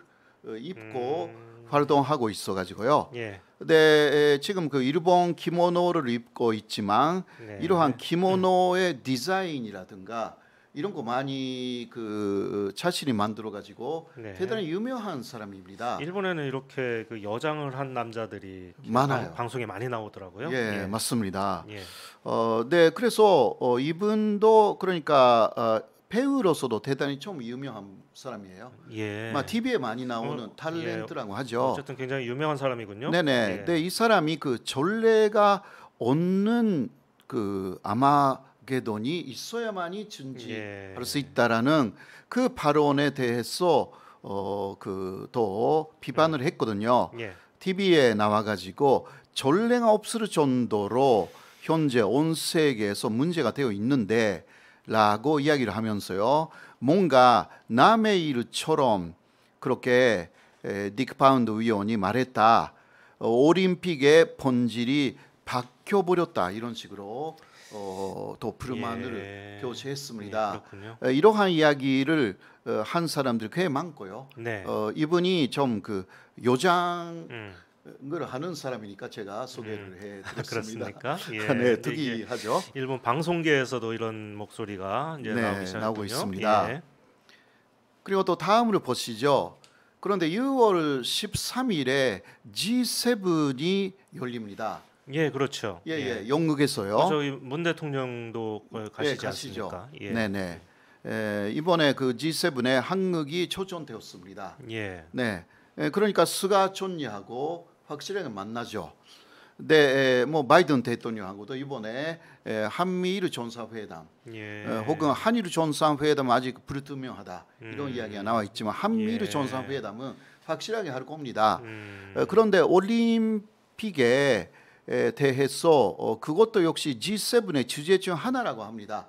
Speaker 2: 어, 입고 음. 활동하고 있어 가지고요. 예. 근데 지금 그 일본 기모노를 입고 있지만 네. 이러한 기모노의 음. 디자인이라든가 이런 거 많이 그 자신이 만들어 가지고 네. 대단히 유명한 사람입니다.
Speaker 1: 일본에는 이렇게 그 여장을 한 남자들이 많아요. 방, 송에 많이 나오더라고요.
Speaker 2: 예, 예. 맞습니다. 예. 어, 네, 그래서 어, 이분도 그러니까 어, 배우로서도 대단히 좀 유명한 사람이에요. 예. 막 TV에 많이 어, 나오는 어, 탤런트라고 예. 하죠. 어쨌든
Speaker 1: 굉장히 유명한 사람이군요. 네네. 예. 근데
Speaker 2: 이 사람이 그 전례가 없는 그 아마게돈이 있어야만이 존재할 예. 수 있다라는 그 발언에 대해서 어그더 비판을 네. 했거든요. 예. TV에 나와가지고 전례가 없을 정도로 현재 온 세계에서 문제가 되어 있는데 라고 이야기를 하면서요. 뭔가 남의 일처럼 그렇게 닉 파운드 위원이 말했다. 어, 올림픽의 본질이 바뀌어버렸다. 이런 식으로 어, 도프르만을 예. 교체했습니다. 예, 이러한 이야기를 어, 한 사람들이 꽤 많고요. 네. 어, 이분이 좀 그 요장 음. 걸 하는 사람이니까 제가 음. 소개를 아, 해 드렸습니다. 예, 네, 특이하죠.
Speaker 1: 일본 방송계에서도 이런 목소리가 이제 네, 나오고 있습니다.
Speaker 2: 예. 그리고 또 다음으로 보시죠. 그런데 6월 13일에 G7이 열립니다. 예, 그렇죠. 예, 예, 예. 영국에서요. 어, 저희
Speaker 1: 문 대통령도 예, 가시지 예, 않습니까? 예. 네,
Speaker 2: 네. 에, 이번에 그 G7에 한국이 초청되었습니다. 예. 네. 에, 그러니까 스가 존리하고 확실하게 만나죠. 근뭐 네, 바이든 대통령하고도 이번에 한미일 전사회담 예. 어, 혹은 한일 전사회담 아직 불투명하다 이런 음. 이야기가 나와 있지만 한미일 예. 전사회담은 확실하게 할 겁니다. 음. 어, 그런데 올림픽에 대해서 어, 그것도 역시 G7의 주제 중 하나라고 합니다.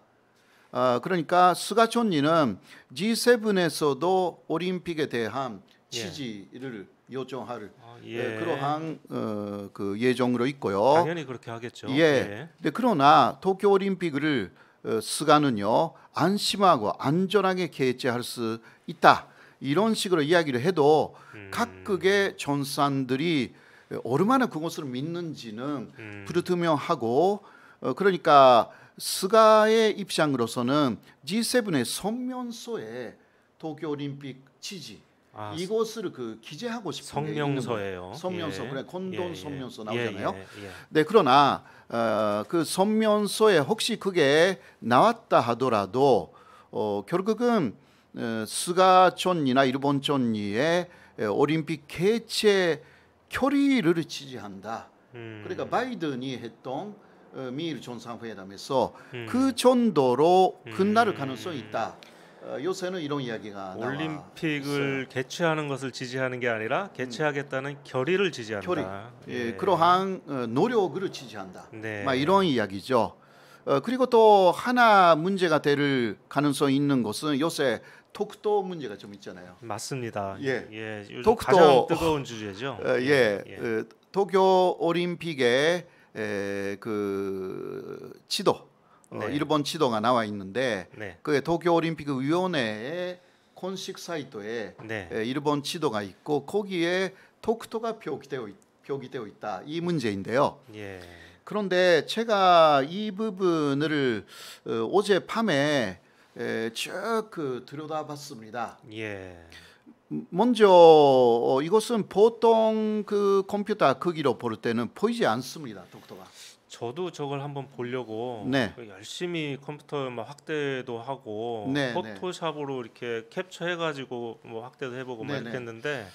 Speaker 2: 그러니까 스가촌리는 G7에서도 올림픽에 대한 예. 취지를 예. 요청할 아, 네, 예. 그러한 어, 그 예정으로 있고요. 당연히 그렇게 하겠죠. 예. 예. 근 그러나 도쿄 올림픽을 어, 스가는요 안심하고 안전하게 개최할 수 있다 이런 식으로 이야기를 해도 음. 각국의 전산들이 얼마나 그것을 믿는지는 음. 불투명하고 어, 그러니까 스가의 입장으로서는 G7의 성면서에 도쿄 올림픽 취지 아, 이곳을 그 기재하고 싶은 성명서예요. 성명서 예. 그래 콘돈 예, 예. 성명서 예, 나오잖아요. 예, 예, 네 그러나 어, 그 성명서에 혹시 그게 나왔다 하더라도 어, 결국은 어, 스가촌이나 일본촌이의 올림픽 개최 결의를 지지한다. 음. 그러니까 바이든이 했던 어, 미일 전상회담에서 음. 그 정도로 음. 끝날 음. 가능성이 있다. 어, 요새는 이런 이야기가 올림픽을 개최하는 것을 지지하는
Speaker 1: 게 아니라 개최하겠다는 음. 결의를 지지한다. 결의. 예, 예.
Speaker 2: 그러한 어, 노력을 지지한다. 네. 막 이런 이야기죠. 어, 그리고 또 하나 문제가 될 가능성이 있는 것은 요새 독도 문제가 좀 있잖아요. 맞습니다. 예, 예 독도 가장 뜨거운 주제죠. 어, 예, 예. 어, 예. 도쿄 올림픽의 에, 그 지도 어, 네. 어, 일본 지도가 나와 있는데 네. 그게 도쿄올림픽위원회의 콘식 사이트에 네. 예, 일본 지도가 있고 거기에 토크토가 표기되어, 표기되어 있다 이 문제인데요. 예. 그런데 제가 이 부분을 어, 어제 밤에 예, 쭉그 들여다봤습니다. 예. 음, 먼저 어, 이것은 보통 그 컴퓨터 크기로 볼 때는 보이지 않습니다. 독도가.
Speaker 1: 저도 저걸 한번 보려고 네. 열심히 컴퓨터 막 확대도
Speaker 6: 하고 네, 네.
Speaker 1: 포토샵으로 네. 이렇게 캡처해가지고 뭐 확대도 해보고 막이랬는데 네,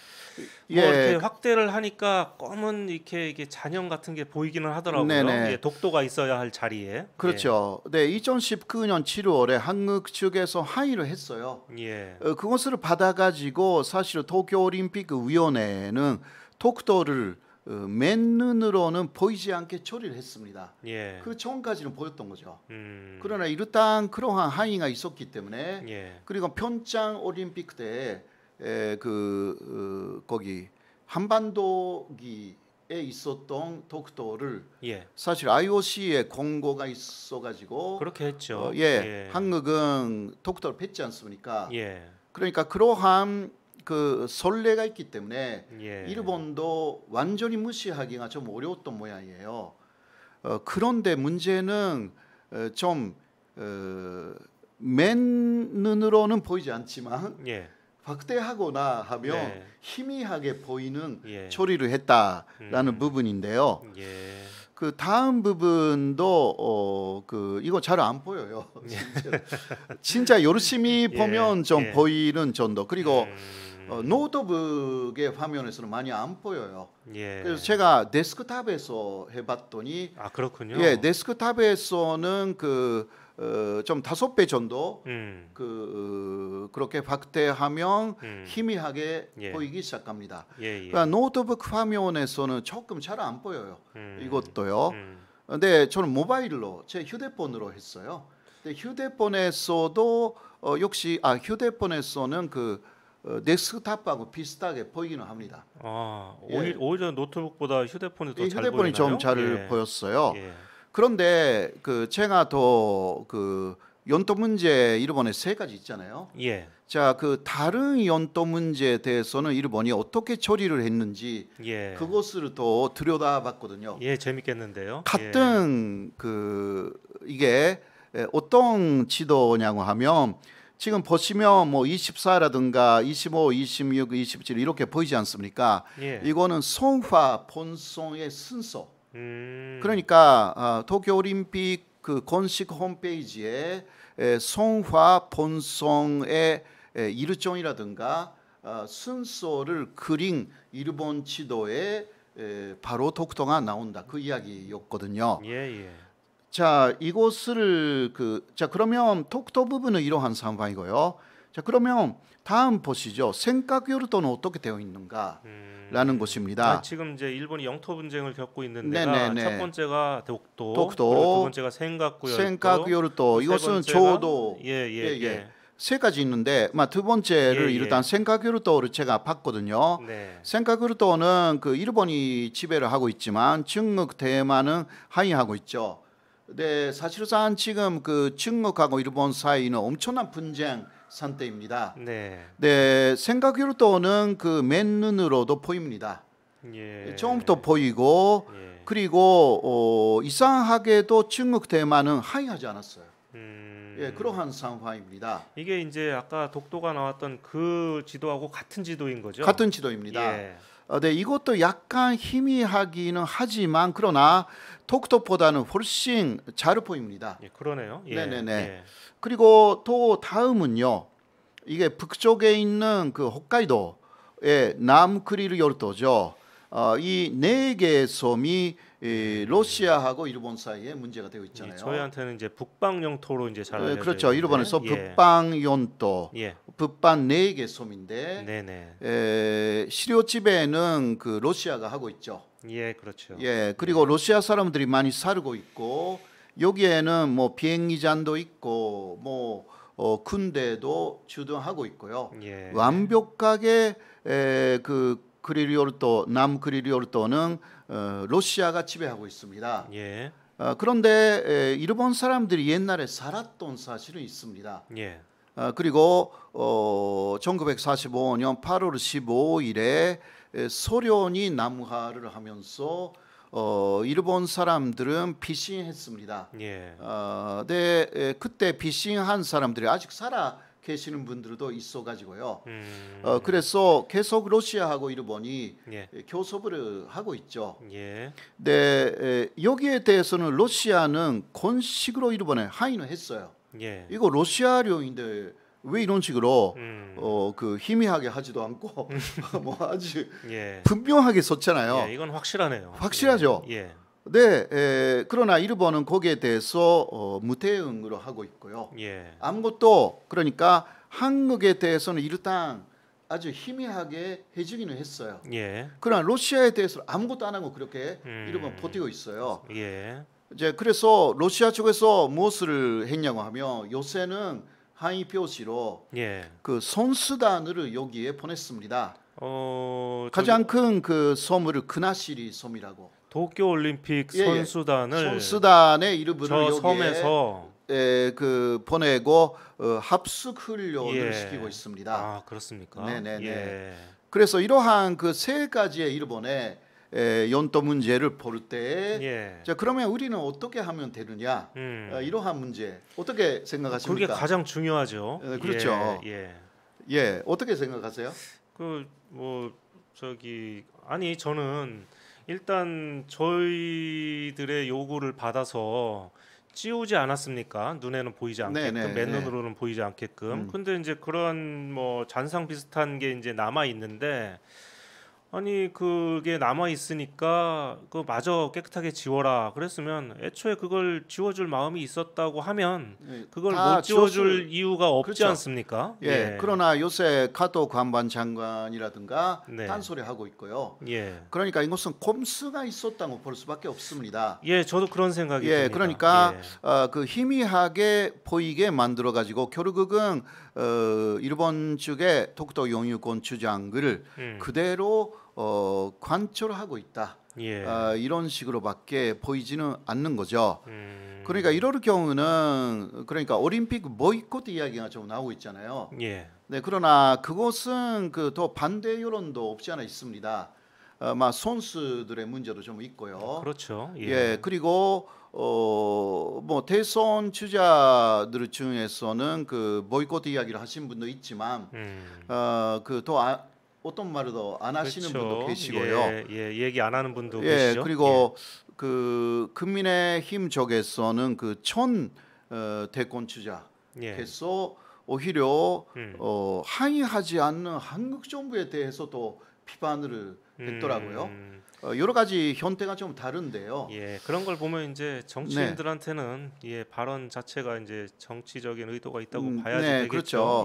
Speaker 1: 네. 뭐 예. 뭐 이렇게 확대를 하니까 검은 이렇게 이게 잔형 같은 게 보이기는 하더라고요. 예, 독도가 있어야 할 자리에. 예. 그렇죠.
Speaker 2: 예. 네, 2019년 7월에 한국 측에서 항의를 했어요. 예. 어, 그것을 받아가지고 사실 도쿄올림픽 위원회는 독도를 어, 맨눈으로는 보이지 않게 처리를 했습니다. 예. 그 처음까지는 보였던 거죠. 음. 그러나 이르땅 그러한 항의가 있었기 때문에 예. 그리고 평창 올림픽 때그 어, 거기 한반도기에 있었던 독도를 예. 사실 IOC의 공고가 있어가지고 그렇게 했죠. 어, 예, 예. 한국은 독도를 뺐지 않습니까? 예. 그러니까 그러한 그 선례가 있기 때문에 예. 일본도 완전히 무시하기가 좀 어려웠던 모양이에요. 어, 그런데 문제는 어, 좀 어, 맨 눈으로는 보이지 않지만 예. 박대하거나 하면 네. 희미하게 보이는 예. 처리를 했다라는 음. 부분인데요. 예. 그 다음 부분도 어, 그 이거 잘 안
Speaker 6: 보여요. 진짜,
Speaker 2: 진짜 열심히 예. 보면 좀 예. 보이는 정도. 그리고 음. 어, 노트북의 화면에서는 많이 안 보여요. 예. 그래서 제가 데스크탑에서 해봤더니 아 그렇군요. 예, 데스크탑에서는 그 어, 좀 다섯 배 정도 음. 그 어, 그렇게 확대하면 음. 희미하게 예. 보이기 시작합니다. 예, 예. 그러니까 노트북 화면에서는 조금 잘 안 보여요. 음. 이것도요. 음. 근데 저는 모바일로 제 휴대폰으로 했어요. 근데 휴대폰에서도 어, 역시 아 휴대폰에서는 그 어, 데스크탑하고 비슷하게 보이기는 합니다. 아, 오히, 예. 오히려 노트북보다 휴대폰이 더 잘보 휴대폰이 좀잘 예. 보였어요. 예. 그런데 그 제가 더그 연도 문제 일본에 세 가지 있잖아요. 예. 자, 그 다른 연도 문제에 대해서는 일본이 어떻게 처리를 했는지 예. 그것을 더 들여다봤거든요. 예, 재밌겠는데요. 예. 같은 예. 그 이게 어떤 지도냐고 하면 지금 보시면 뭐 24라든가 25, 26, 27 이렇게 보이지 않습니까? 예. 이거는 송화 본송의 순서.
Speaker 6: 음.
Speaker 2: 그러니까 어, 도쿄올림픽 그 공식 홈페이지에 에, 송화 본송의 에, 일정이라든가 어, 순서를 그린 일본 지도에 에, 바로 독도가 나온다 그 이야기였거든요. 예, 예. 자, 이곳을 그, 자, 그러면 톡토 부분은 이러한 상황이고요. 자, 그러면 다음 보시죠. 생각 요르도는 어떻게 되어 있는가? 라는 음, 것입니다. 아,
Speaker 1: 지금 이제 일본이 영토 분쟁을 겪고 있는 데 네네네. 첫 번째가 독도,
Speaker 2: 독도 두 번째가 생각고요. 생각 요르도 이것은 조도
Speaker 6: 예예예. 예, 예, 예.
Speaker 2: 세 가지 있는데, 막 두 번째를 예, 예. 일단 생각 요르도를 제가 봤거든요. 네. 생각 요르도는 그 일본이 지배를 하고 있지만 중국 대만은 항의하고 있죠. 네, 사실상 지금 그 중국하고 일본 사이는 엄청난 분쟁 상태입니다. 네. 네, 생각으로도는 그 맨눈으로도 보입니다. 예. 처음부터 보이고 예. 그리고 어, 이상하게도 중국 대만은 항의하지 않았어요. 음... 예, 그러한 상황입니다.
Speaker 1: 이게 이제 아까 독도가 나왔던 그 지도하고 같은 지도인 거죠? 같은
Speaker 2: 지도입니다. 예. 어, 네, 이것도 약간 희미하기는 하지만 그러나 톡톡보다는 훨씬 자르포입니다. 예, 그러네요. 예, 네네네. 예. 그리고 또 다음은요. 이게 북쪽에 있는 그 홋카이도의 남크리르 열도죠. 어, 이네 개의 섬이 이 러시아하고 일본 사이에 문제가 되고 예, 있잖아요. 저희한테는 이제 북방 영토로 이제 잘 알려져 예, 그렇죠. 일본에서 예. 예. 북방 영토, 네 예. 북방 네개
Speaker 4: 섬인데, 네네.
Speaker 2: 에, 시료 지배는 그 러시아가 하고 있죠.
Speaker 4: 예, 그렇죠.
Speaker 2: 예, 그리고 러시아 사람들이 많이 살고 있고 여기에는 뭐 비행기장도 있고 뭐 어, 군대도 주둔하고 있고요. 예. 완벽하게 에, 그 크리리오르토 남 크리리오르토는 어, 러시아가 지배하고 있습니다. 예. 어, 그런데 일본 사람들이 옛날에 살았던 사실은 있습니다. 예. 어, 그리고 1945년 8월 15일에 소련이 남하를 하면서 일본 사람들은 피싱했습니다. 예. 네, 그때 피싱한 사람들이 아직 살아 계시는 분들도 있어가지고요. 음. 어, 그래서 계속 러시아하고 일본이 예. 교섭을 하고 있죠. 예. 네, 에, 여기에 대해서는 러시아는 건식으로 일본에 하인을 했어요. 예. 이거 러시아령인데 왜 이런 식으로 음. 어그 희미하게 하지도 않고 뭐 아주 예. 분명하게 썼잖아요. 예, 이건
Speaker 1: 확실하네요.
Speaker 2: 확실하죠. 예. 네, 에, 그러나 일본은 거기에 대해서 어, 무대응으로 하고 있고요. 예. 아무것도 그러니까 한국에 대해서는 일단 아주 희미하게 해주기는 했어요. 예. 그러나 러시아에 대해서 는 아무것도 안 하고 그렇게 음. 일본 버티고 있어요. 예. 이제 그래서 러시아 쪽에서 무엇을 했냐고 하면 요새는 한의 표시로 예. 그 선수단을 여기에 보냈습니다. 어, 가장 큰그 섬을 그나시리 섬이라고. 도쿄 올림픽 예, 예. 선수단을 선수단의 이름을 저 섬에서 에, 예, 그 보내고 어, 합숙 훈련을 예. 시키고 있습니다. 아 그렇습니까? 네네네. 예. 그래서 이러한 그세 가지의 일본의 에, 연도 문제를 볼 때, 예. 자 그러면 우리는 어떻게 하면 되느냐 음. 어, 이러한 문제 어떻게 생각하십니까? 그게 가장
Speaker 1: 중요하죠.
Speaker 4: 에, 어, 그렇죠.
Speaker 2: 예, 예. 어떻게 생각하세요? 그 뭐
Speaker 1: 저기 아니 저는 일단 저희들의 요구를 받아서 찌우지 않았습니까? 눈에는 보이지 않게끔 네네, 네, 네. 맨눈으로는 네. 보이지 않게끔. 음. 근데 이제 그런 뭐 잔상 비슷한 게 이제 남아 있는데 아니 그게 남아 있으니까 그 마저 깨끗하게 지워라 그랬으면 애초에 그걸 지워줄 마음이 있었다고 하면 네, 그걸 못 지워줄 지웠을... 이유가 없지 그렇죠. 않습니까? 예. 예.
Speaker 2: 그러나 요새 카토 관반 장관이라든가 네. 딴소리 하고 있고요. 예. 그러니까 이것은 곰수가 있었다고 볼 수밖에 없습니다. 예, 저도 그런 생각이 예, 듭니다. 그러니까 예. 어, 그 희미하게 보이게 만들어 가지고 결국은 어, 일본 측의 독도 영유권 주장을 음. 그대로 어, 관철하고 있다. 예. 어, 이런 식으로밖에 보이지는 않는 거죠. 음. 그러니까 이럴 경우는 그러니까 올림픽 보이콧 이야기가 좀 나오고 있잖아요. 예. 네, 그러나 그것은 그 더 반대 여론도 없지 않아 있습니다. 어, 막 선수들의 문제도 좀 있고요. 그렇죠. 예, 예 그리고 어, 뭐 대선 주자들 중에서는 그 보이콧 이야기를 하신 분도 있지만 음. 어, 그더 아, 어떤 말도 안 하시는 그렇죠. 분도 계시고요. 예,
Speaker 1: 예, 얘기 안 하는 분도 예, 계시죠. 그리고
Speaker 2: 예. 그 국민의힘 쪽에서는 그천 어, 대권 주자께서 예. 오히려 음. 어, 항의하지 않는 한국 정부에 대해서도 비판을 음.
Speaker 1: 했더라고요. 음.
Speaker 2: 어, 여러 가지 형태가 좀 다른데요. 예, 그런 걸 보면
Speaker 1: 이제 정치인들한테는 네. 예, 발언 자체가 이제 정치적인 의도가 있다고 음, 봐야 네, 되겠죠.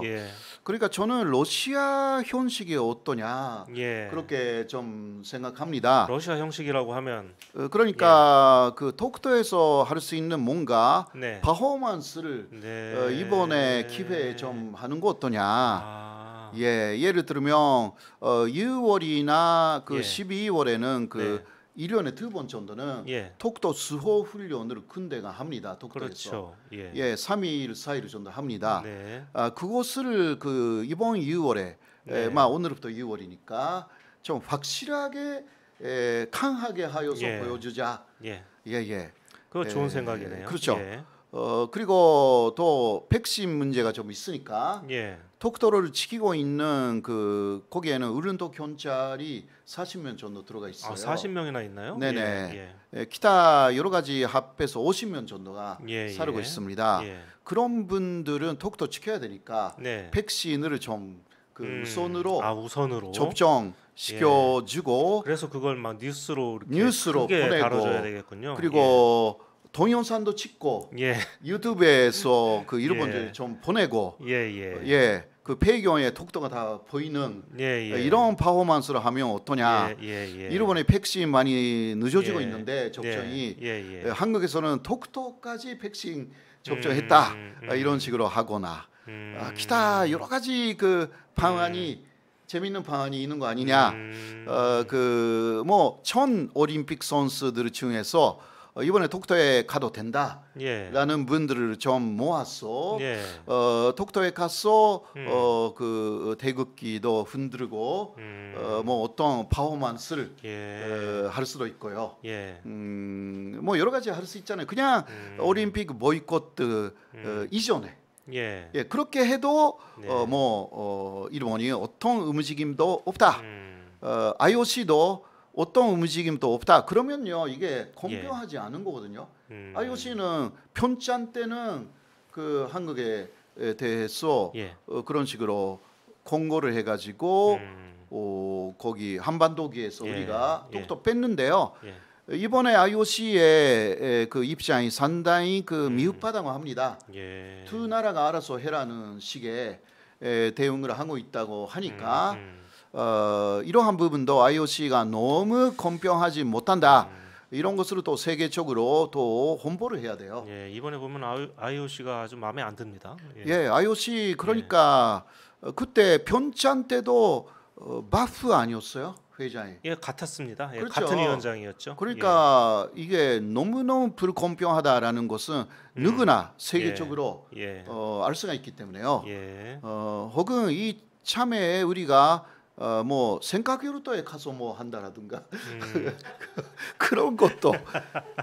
Speaker 1: 그렇죠. 예.
Speaker 2: 그러니까 저는 러시아 형식이 어떠냐 예. 그렇게 좀 생각합니다. 러시아 형식이라고 하면 어, 그러니까 예. 그 토크토에서 할 수 있는 뭔가 네. 퍼포먼스를
Speaker 4: 네. 어, 이번에
Speaker 2: 기회에 좀 하는 거 어떠냐. 아. 예, 예를 들면 어 6월이나 그 예. 12월에는 그 네. 1년에 두 번 정도는 예. 독도 수호 훈련을 군대가 합니다. 독도에서. 그렇죠. 예. 예, 3일, 4일 정도 합니다. 네. 아, 그곳을그 이번 6월에 네. 에, 예, 막 오늘부터 6월이니까 좀 확실하게 에, 예, 강하게 하여서 예. 보여주자. 예. 예, 예.
Speaker 4: 그거 좋은 예, 생각이네요. 그렇죠.
Speaker 2: 어, 그리고 또 백신 문제가 좀
Speaker 4: 있으니까 예.
Speaker 2: 독도를 지키고 있는 그 거기에는 우른도 경찰이 40명 정도 들어가 있어요. 아, 40명이나
Speaker 4: 있나요? 네네. 예,
Speaker 2: 예, 예. 기타 여러 가지 합해서 50명 정도가 예, 살고 예. 있습니다. 예. 그런 분들은 독도 지켜야 되니까 네. 백신을 좀그 음, 우선으로, 아, 우선으로 접종 시켜주고 그래서 그걸 막 뉴스로 뉴스로 보내고 그리고 동영상도 찍고 예. 유튜브에서 그 일본들 예. 좀 보내고
Speaker 4: 예예 예. 예.
Speaker 2: 예 그폐경에 독도가 다 보이는
Speaker 4: 예, 이런
Speaker 2: 파워만스를 하면 어떠냐 일본의 백신 많이 늦어지고 있는데
Speaker 5: 접종이
Speaker 2: 한국에서는 독도까지 백신 접종했다 음, 음, 음. 이런 식으로 하거나 아, 음, 아, 기타 여러 가지 그 방안이 재밌는 방안이 있는 거 아니냐 음. 어그뭐 전 올림픽 선수들 중에서 어, 이번에 독도에 가도 된다라는 예. 분들을 좀 모았어. 예. 어, 독도에 가서 음. 어, 그 대극기도 흔들고 음. 어, 뭐 어떤 파워만스를 예. 어, 할 수도 있고요. 예. 음, 뭐 여러 가지 할 수 있잖아요. 그냥 음. 올림픽 보이콧 어, 음. 어 이전에. 예. 예. 그렇게 해도 어, 네. 뭐 어, 일본이 어떤 움직임도 없다. 음. 어, IOC도 어떤 움직임도 없다. 그러면요 이게 공평하지 예. 않은 거거든요. 음. IOC는 편찬 때는 그 한국에 대해서 예. 어, 그런 식으로 공고를 해가지고 음. 어, 거기 한반도기에서 예. 우리가 예. 똑똑 뺐는데요. 예. 이번에 IOC의 그 입장이 상당히 그 음. 미흡하다고 합니다. 예. 두 나라가 알아서 해라는 식의 대응을 하고 있다고 하니까. 음. 음. 어, 이러한 부분도 IOC가 너무 공평하지 못한다. 음. 이런 것으로 또 세계적으로 또 홍보를 해야 돼요.
Speaker 1: 예, 이번에 보면 IOC가 좀 마음에 안 듭니다. 예, 예
Speaker 2: IOC 그러니까 예. 그때 편찬 때도 어, 바프 아니었어요?
Speaker 1: 회장이. 예, 같았습니다. 예, 그렇죠. 같은 위원장이었죠.
Speaker 2: 그러니까 예. 이게 너무너무 불공평하다라는 것은 음. 누구나 음. 세계적으로 예. 어, 알 수가 있기 때문에요. 예. 어, 혹은 이 참에 우리가 어, 뭐 생각으로도에 가서 뭐 한다라든가
Speaker 6: 음. 그,
Speaker 2: 그런 것도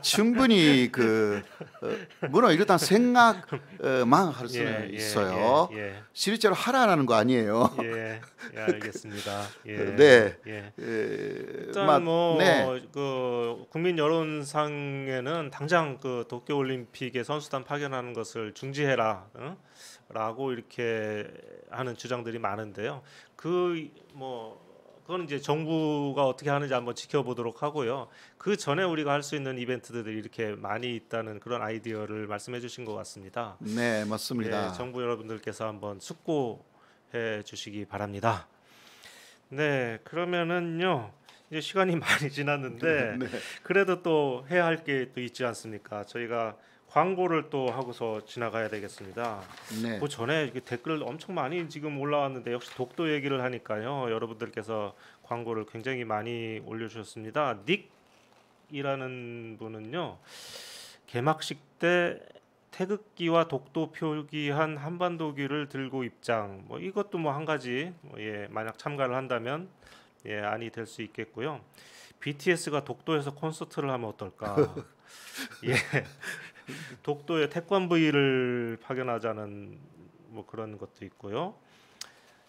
Speaker 2: 충분히 그 어, 물론 일단 생각만 어, 할 수는 예, 예, 있어요. 예, 예, 실제로 하라라는 거 아니에요. 예,
Speaker 6: 예 알겠습니다. 예, 어, 네.
Speaker 5: 일단
Speaker 1: 마, 뭐 네. 그 국민 여론상에는 당장 그 도쿄 올림픽에 선수단 파견하는 것을 중지해라. 응? 라고 이렇게 하는 주장들이 많은데요. 그 뭐 그건 이제 정부가 어떻게 하는지 한번 지켜보도록 하고요. 그 전에 우리가 할 수 있는 이벤트들이 이렇게 많이 있다는 그런 아이디어를 말씀해 주신 것 같습니다.
Speaker 2: 네, 맞습니다. 네,
Speaker 1: 정부 여러분들께서 한번 숙고해 주시기 바랍니다. 네, 그러면은요. 이제 시간이 많이 지났는데 네. 그래도 또 해야 할 게 또 있지 않습니까? 저희가 광고를 또 하고서 지나가야 되겠습니다. 네. 그 전에 댓글 엄청 많이 지금 올라왔는데 역시 독도 얘기를 하니까요. 여러분들께서 광고를 굉장히 많이 올려주셨습니다. 닉이라는 분은요. 개막식 때 태극기와 독도 표기한 한반도기를 들고 입장. 뭐 이것도 뭐 한 가지 뭐 예, 만약 참가를 한다면 예, 안이 될수 있겠고요. BTS가 독도에서 콘서트를 하면 어떨까? 예. 독도에 태권브이를 파견하자는 뭐 그런 것도 있고요.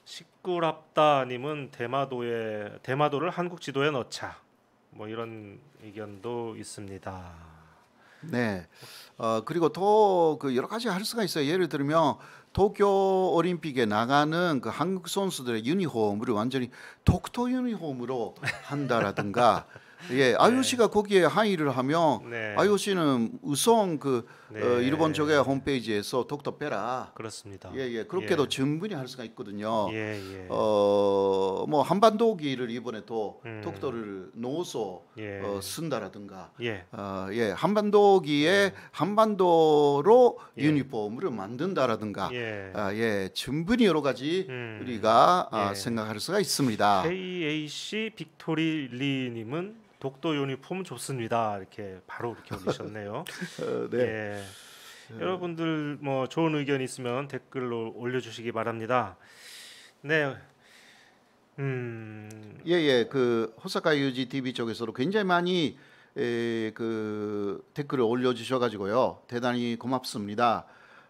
Speaker 1: 식구랍다님은 대마도에 대마도를 한국 지도에 넣자 뭐 이런 의견도 있습니다.
Speaker 2: 네. 어, 그리고 또그 여러 가지 할 수가 있어요. 예를 들면 도쿄 올림픽에 나가는 그 한국 선수들의 유니폼을 완전히 독도 유니폼으로 한다라든가 예, IOC가 네. 거기에 항의를 하며 네. IOC는 우선 그 네. 어, 일본 쪽의 홈페이지에서 독도 빼라. 그렇습니다. 예, 예. 그렇게도 예. 충분히 할 수가 있거든요. 예, 예. 어, 뭐 한반도기를 이번에 또 음. 독도를 놓어서 예. 어, 쓴다라든가. 예. 어, 예. 한반도기에 예. 한반도로 예. 유니폼을 만든다라든가. 예. 아, 예. 충분히 여러 가지 음. 우리가 아, 예. 생각할 수가 있습니다.
Speaker 4: KAC
Speaker 1: 빅토리 리 님은 독도 유니폼 좋습니다. 이렇게 바로 이렇게 올리셨네요. 어, 네. 예. 음. 여러분들 뭐 좋은 의견 있으면 댓글로 올려주시기
Speaker 2: 바랍니다. 네. 음. 예예. 예. 그 호사카 유지 TV 쪽에서도 굉장히 많이 에, 예, 그 댓글을 올려주셔가지고요. 대단히 고맙습니다.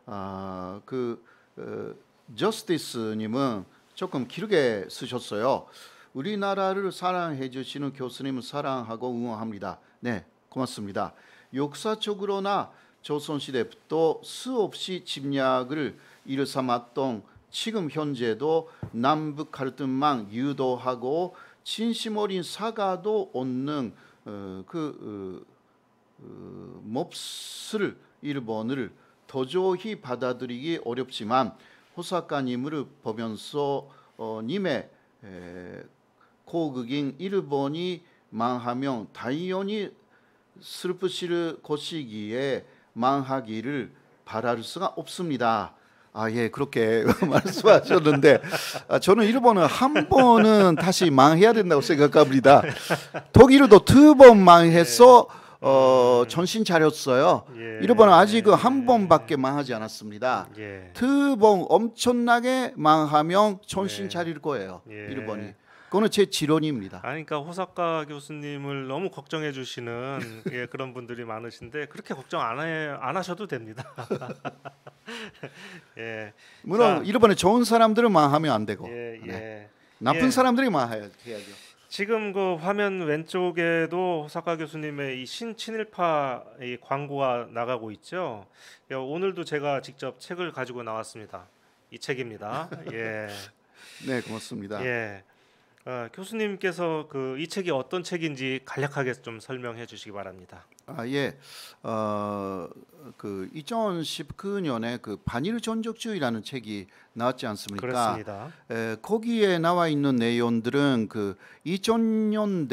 Speaker 2: 아그 어, 저스티스님은 조금 길게 쓰셨어요. 우리나라를 사랑해 주시는 교수님을 사랑하고 응원합니다. 네, 고맙습니다. 역사적으로나 조선시대부터 수없이 침략을 일삼았던 지금 현재도 남북 갈등만 유도하고 진심 어린 사과도 얻는 어, 그 어, 어, 몹쓸 일본을 도저히 받아들이기 어렵지만 호사카님을 보면서 어, 님의 에, 고국인 일본이 망하면 당연히 슬프실 것이기에 망하기를 바랄 수가 없습니다. 아, 예, 그렇게 말씀하셨는데, 아, 저는 일본은 한 번은 다시 망해야 된다고 생각합니다. 독일도 두 번 망해서, 예. 어, 음. 전신 차렸어요. 예. 일본은 아직은 한 예. 번밖에 망하지 않았습니다. 두 번 엄청나게 망하면 전신 차릴 거예요. 일본이. 그거는 제 지론입니다. 아니,
Speaker 1: 그러니까 호사카 교수님을 너무 걱정해 주시는 예, 그런 분들이 많으신데 그렇게 걱정 안안 안 하셔도 됩니다. 예. 물론 자, 일에
Speaker 2: 좋은 사람들만 하면 안 되고 예, 네. 예. 네. 나쁜 예. 사람들이만 해야,
Speaker 1: 해야죠. 지금 그 화면 왼쪽에도 호사카 교수님의 이 신친일파 이 광고가 나가고 있죠. 예, 오늘도 제가 직접 책을 가지고 나왔습니다. 이 책입니다. 예.
Speaker 2: 네, 고맙습니다. 예.
Speaker 1: 어, 교수님께서 그 이 책이 어떤 책인지 간략하게 좀 설명해 주시기 바랍니다.
Speaker 2: 아 예, 어그 2019년에 그 반일 전적주의라는 책이 나왔지 않습니까? 그렇습니다. 에, 거기에 나와 있는 내용들은 그2 0 0 0년대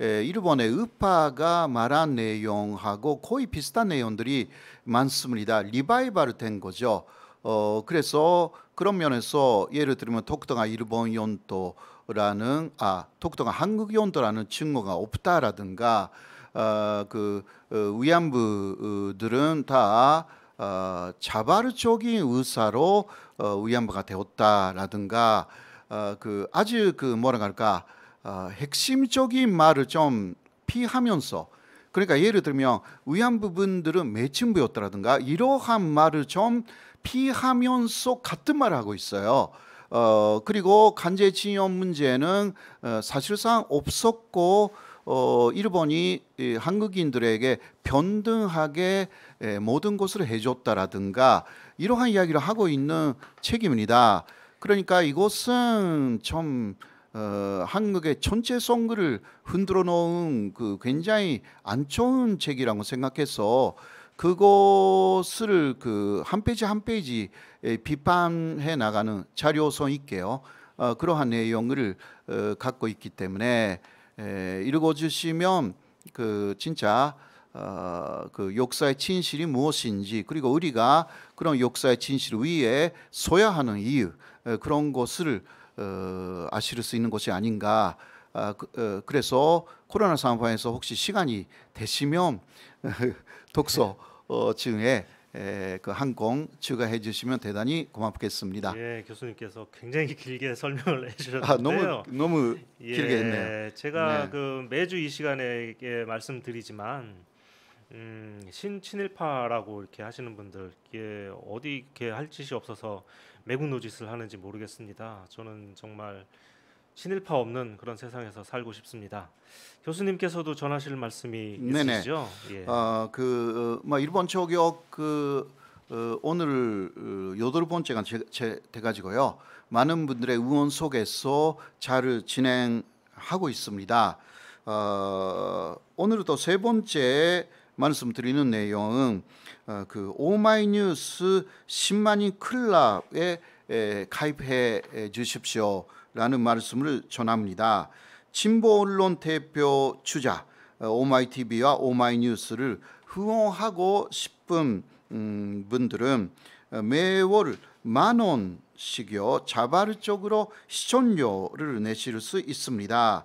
Speaker 2: 에, 일본의 우파가 말한 내용하고 거의 비슷한 내용들이 많습니다. 리바이벌 된 거죠. 어 그래서 그런 면에서 예를 들면 독도가 일본 연도 라는 아 독도가 한국 연도라는 증거가 없다라든가 어, 그 어, 위안부들은 다 어, 자발적인 의사로 어, 위안부가 되었다라든가 어, 그 아주 그 뭐라고 할까 어, 핵심적인 말을 좀 피하면서 그러니까 예를 들면 위안부 분들은 매춘부였다라든가 이러한 말을 좀 피하면서 같은 말을 하고 있어요. 어, 그리고 간제징용 문제는 어, 사실상 없었고 어, 일본이 이, 한국인들에게 변등하게 에, 예, 모든 것을 해줬다라든가 이러한 이야기를 하고 있는 책입니다. 그러니까 이것은 좀 어, 한국의 전체성을 흔들어 놓은 그 굉장히 안 좋은 책이라고 생각해서 그것을 그 한 페이지 한 페이지 예, 비판해 나가는 자료성 있게요. 어, 그러한 내용을 어, 갖고 있기 때문에 에, 예, 읽어주시면 그 진짜 어, 그 역사의 진실이 무엇인지 그리고 우리가 그런 역사의 진실 위에 서야 하는 이유 에, 어, 그런 것을 어, 아실 수 있는 것이 아닌가. 아, 그, 어, 래서 코로나 상황에서 혹시 시간이 되시면 독서 어, 중에 그 항공 추가해 주시면 대단히 고맙겠습니다.
Speaker 1: 예, 교수님께서 굉장히 길게 설명을 해주셨는데요. 아, 너무 너무 예, 길게 했네요. 제가 네. 그 매주 이 시간에 말씀드리지만 음, 신친일파라고 이렇게 하시는 분들 예, 어디 이렇게 할 짓이 없어서 매국노짓을 하는지 모르겠습니다. 저는 정말 친일파 없는 그런 세상에서 살고 싶습니다. 교수님께서도 전하실 말씀이 있으시죠? 예.
Speaker 2: 아그뭐 어, 일본 초격 그 어, 오늘 어, 여덟 번째가 제, 제, 돼가지고요. 많은 분들의 응원 속에서 잘 진행하고 있습니다. 어, 오늘도 세 번째 말씀드리는 내용은 어, 그 오마이뉴스 10만인 클럽에 에, 가입해 주십시오. 라는 말씀을 전합니다. 진보 언론 대표 주자 어, 오마이TV와 오마이뉴스를 후원하고 싶은 음, 분들은 어, 매월 만 원씩요 자발적으로 시청료를 내실 수 있습니다.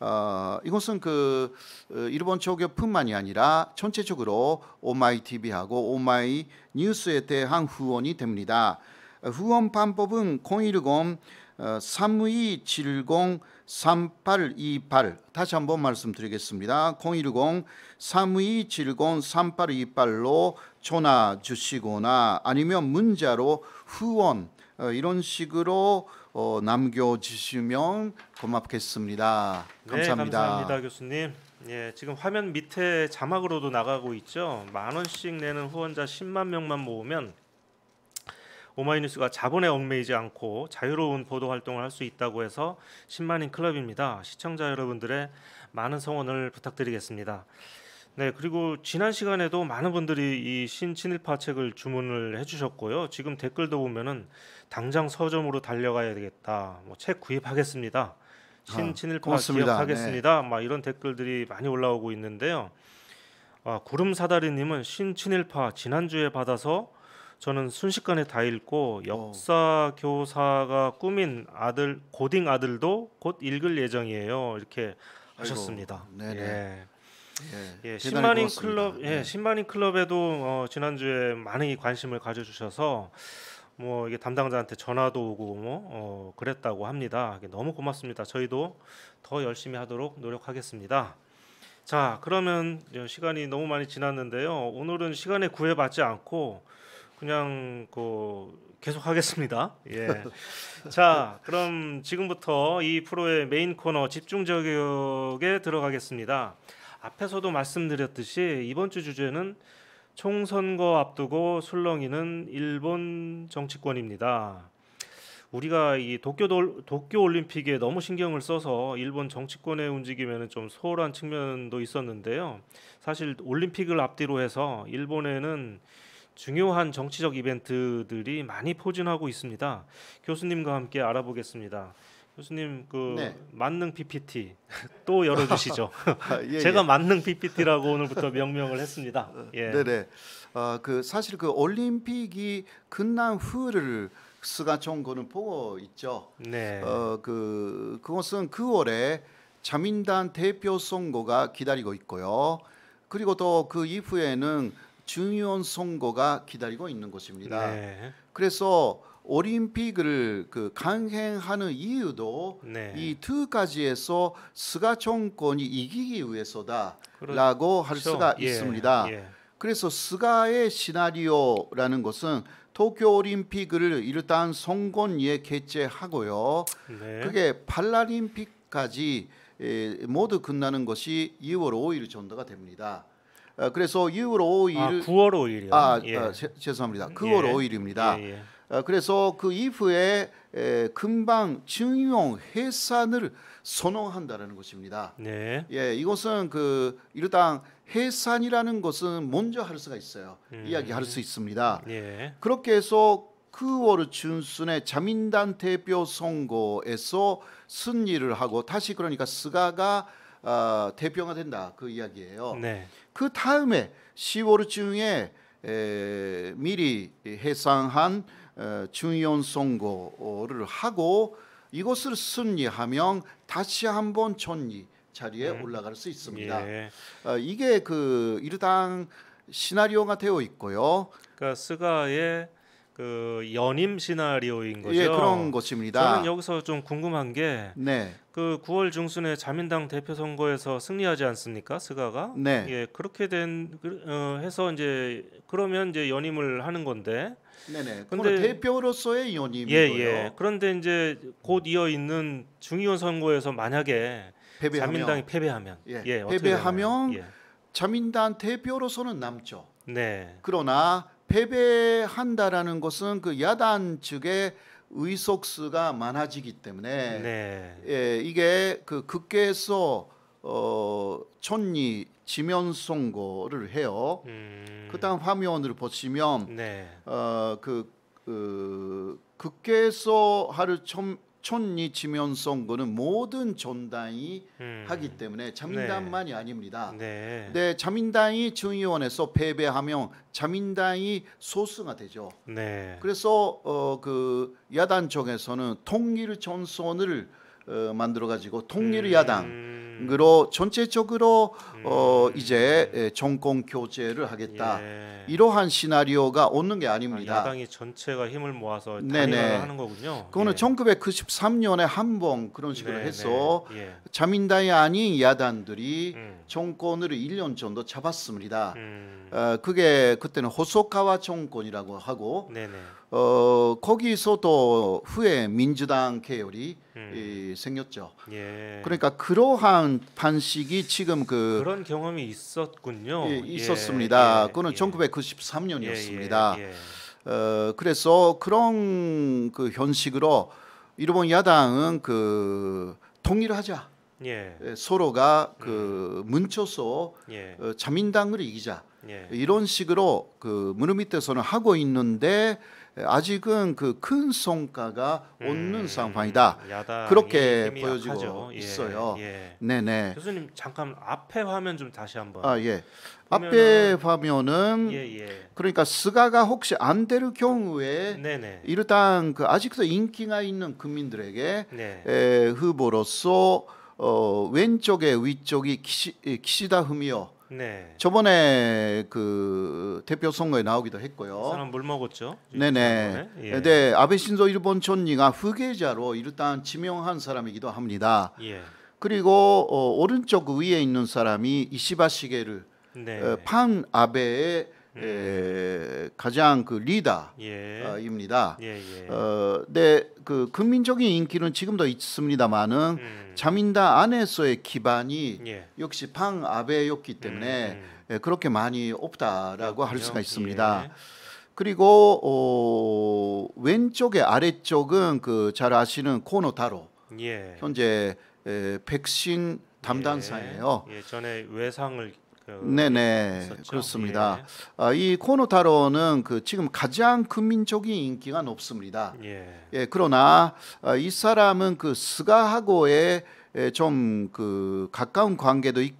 Speaker 2: 어, 이것은 그 어, 일본 쪽에뿐만이 아니라 전체적으로 오마이 TV하고 오마이 뉴스에 대한 후원이 됩니다. 후원 방법은 010 3270-3828 어, 다시 한번 말씀드리겠습니다. 010-3270-3828로 전화 주시거나 아니면 문자로 후원 어, 이런 식으로 어, 남겨주시면 고맙겠습니다. 네, 감사합니다. 네, 감사합니다,
Speaker 1: 교수님. 예, 지금 화면 밑에 자막으로도 나가고 있죠. 만 원씩 내는 후원자 10만 명만 모으면 오마이뉴스가 자본에 얽매이지 않고 자유로운 보도 활동을 할 수 있다고 해서 10만인 클럽입니다. 시청자 여러분들의 많은 성원을 부탁드리겠습니다. 네, 그리고 지난 시간에도 많은 분들이 이 신친일파 책을 주문을 해주셨고요. 지금 댓글도 보면은 당장 서점으로 달려가야 되겠다. 뭐책 구입하겠습니다. 신친일파 아, 기억하겠습니다. 네. 막 이런 댓글들이 많이 올라오고 있는데요. 아, 구름사다리님은 신친일파 지난주에 받아서 저는 순식간에 다 읽고 어. 역사 교사가 꾸민 아들 고딩 아들도 곧 읽을 예정이에요. 이렇게
Speaker 4: 하셨습니다. 네네. 예. 예, 예 신만인 클럽,
Speaker 1: 예, 네. 신만인 클럽에도 어, 지난주에 많은 관심을 가져주셔서 뭐 이게 담당자한테 전화도 오고 뭐 어, 그랬다고 합니다. 너무 고맙습니다. 저희도 더 열심히 하도록 노력하겠습니다. 자, 그러면 시간이 너무 많이 지났는데요. 오늘은 시간에 구애받지 않고 그냥 그 계속 하겠습니다. 예. 자, 그럼 지금부터 이 프로의 메인 코너 집중 저격에 들어가겠습니다. 앞에서도 말씀드렸듯이 이번 주 주제는 총선거 앞두고 술렁이는 일본 정치권입니다. 우리가 이 도쿄 도쿄 올림픽에 너무 신경을 써서 일본 정치권의 움직임에는 좀 소홀한 측면도 있었는데요. 사실 올림픽을 앞뒤로 해서 일본에는 중요한 정치적 이벤트들이 많이 포진하고 있습니다. 교수님과 함께 알아보겠습니다. 교수님 그 네. 만능 PPT 또 열어주시죠. 아, 예, 예, 제가 예. 만능 PPT라고 오늘부터 명명을 했습니다. 예. 네네. 어, 네.
Speaker 2: 아, 그 사실 그 올림픽이 끝난 후를 스가총고는 보고 있죠. 네. 어그 그것은 9월에 그 자민당 대표 선거가 기다리고 있고요. 그리고 또 그 이후에는 중요한 선거가 기다리고 있는 것입니다. 네. 그래서 올림픽을 그 강행하는 이유도 네. 이두 가지에서 스가 정권이 이기기 위해서다라고 그렇죠. 할 수가 예. 있습니다. 예. 그래서 스가의 시나리오라는 것은 도쿄 올림픽을 일단 선거에 개최하고요. 네. 그게 팔라림픽까지 모두 끝나는 것이 2월 5일 정도가 됩니다. 어, 그래서 6월 5일 아, 9월 5일이요. 아, 예. 아 제, 죄송합니다. 9월 예. 5일입니다. 예, 예, 어, 그래서 그 이후에 에, 금방 증용 해산을 선언한다는 것입니다. 네. 예, 이것은 그 일단 해산이라는 것은 먼저 할 수가 있어요. 음. 이야기할 수 있습니다. 예. 그렇게 해서 9월 중순에 자민당 대표 선거에서 승리를 하고 다시 그러니까 스가가 어, 대표가 된다 그 이야기예요. 네. 그 다음에 10월쯤에 에, 미리 해상한 어, 중의원 선거를 하고 이것을 승리하면 다시 한번 전리 자리에 음. 올라갈 수 있습니다. 예. 어, 이게 그 일당 시나리오가 되어 있고요. 그러니까 스가의 그 연임 시나리오인 거죠.
Speaker 1: 예, 그런 것입니다. 저는 여기서 좀 궁금한 게 네. 그 9월 중순에 자민당 대표 선거에서 승리하지 않습니까? 스가가? 네. 예, 그렇게 된 그, 어, 해서 이제 그러면 이제 연임을 하는 건데. 네네. 네. 근데
Speaker 2: 대표로서의 연임이고요. 예,
Speaker 1: 예. 그런데 이제 곧 이어 있는 중의원 선거에서 만약에 패배하면,
Speaker 2: 자민당이 패배하면 예, 예 패배하면 예. 자민당 대표로서는 남죠. 네. 그러나 패배한다라는 것은 그 야단 측의 의석수가 많아지기 때문에
Speaker 4: 네.
Speaker 2: 예, 이게 그 극계에서 어, 촌리 지면 선고를 해요.
Speaker 4: 음.
Speaker 2: 그다음 화면을 보시면 네. 어, 그, 그 극계에서 하루 천 촌이 지면송 거는 모든 전당이 음. 하기 때문에 자민당만이 네. 아닙니다. 네. 네, 자민당이 중의원에서 패배하면 자민당이 소수가 되죠. 네. 그래서 어, 그 어, 음. 야당 쪽에서는 통일 전선을 어, 만들어 가지고 통일 야당 음. 으로 음. 음. 전체적으로 어 음. 이제 정권 교체를 하겠다 예. 이러한 시나리오가 오는 게 아닙니다. 아,
Speaker 1: 야당이 전체가 힘을 모아서 단일화 하는 거군요.
Speaker 6: 그거는
Speaker 2: 예. 1993년에 한 번 그런 식으로 네네. 해서 예. 자민당이 아닌 야당들이 음. 정권을 1년 정도 잡았습니다. 음. 어, 그게 그때는 호소카와 정권이라고 하고 네네. 어, 거기서도 후에 민주당 계열이 음. 이, 생겼죠.
Speaker 4: 예. 그러니까
Speaker 2: 그러한 판식이 지금 그 그런
Speaker 1: 경험이 있었군요. 예, 예. 있었습니다.
Speaker 2: 예. 그는 1993년이었습니다. 예. 예, 어, 그래서 그런 그 현식으로 일본 야당은 그 통일하자. 예. 서로가 그 음. 뭉쳐서 예. 어, 자민당을 이기자 예. 이런 식으로 그 무릎 밑에서는 하고 있는데 아직은 그큰 성과가 없는 음, 상황이다.
Speaker 6: 그렇게 보여지고 약하죠. 예, 있어요. 예, 예.
Speaker 2: 네네. 교수님
Speaker 1: 잠깐 앞에 화면 좀 다시 한번. 아 예. 보면은, 앞에
Speaker 2: 화면은 예, 예. 그러니까 스가가 혹시 안 될 경우에 네네. 일단 그 아직도 인기가 있는 국민들에게 네. 에, 후보로서 어, 왼쪽에 위쪽이 키시, 키시다 흠이요. 네. 저번에 그 대표 선거에 나오기도 했고요. 그 사람
Speaker 1: 물 먹었죠. 네네. 예. 네,
Speaker 2: 아베 신조 일본 총리가 후계자로 일단 지명한 사람이기도 합니다. 예. 그리고 어, 오른쪽 위에 있는 사람이 이시바 시게를 네. 어, 판 아베의 에, 예. 예, 가장 그 리더입니다.
Speaker 6: 예. 어, 예, 예.
Speaker 2: 어, 네, 그 국민적인 인기는 지금도 있습니다만은 음. 자민당 안에서의 기반이 예. 역시 방 아베였기 때문에 음. 음. 그렇게 많이 없다라고 할 수가 있습니다. 그리고 어, 왼쪽의 아래쪽은 그잘 아시는 코노 타로 현재 에, 백신 담당사예요. 예,
Speaker 1: 전에 외상을 그 네네
Speaker 2: 있었죠. 그렇습니다. 예. 아, 이 코노타로는 그 지금 가장 국민적인 인기가 높습니다. 예. 예 그러나 아, 이 사람은 그 스가하고의 좀그 가까운 관계도 있,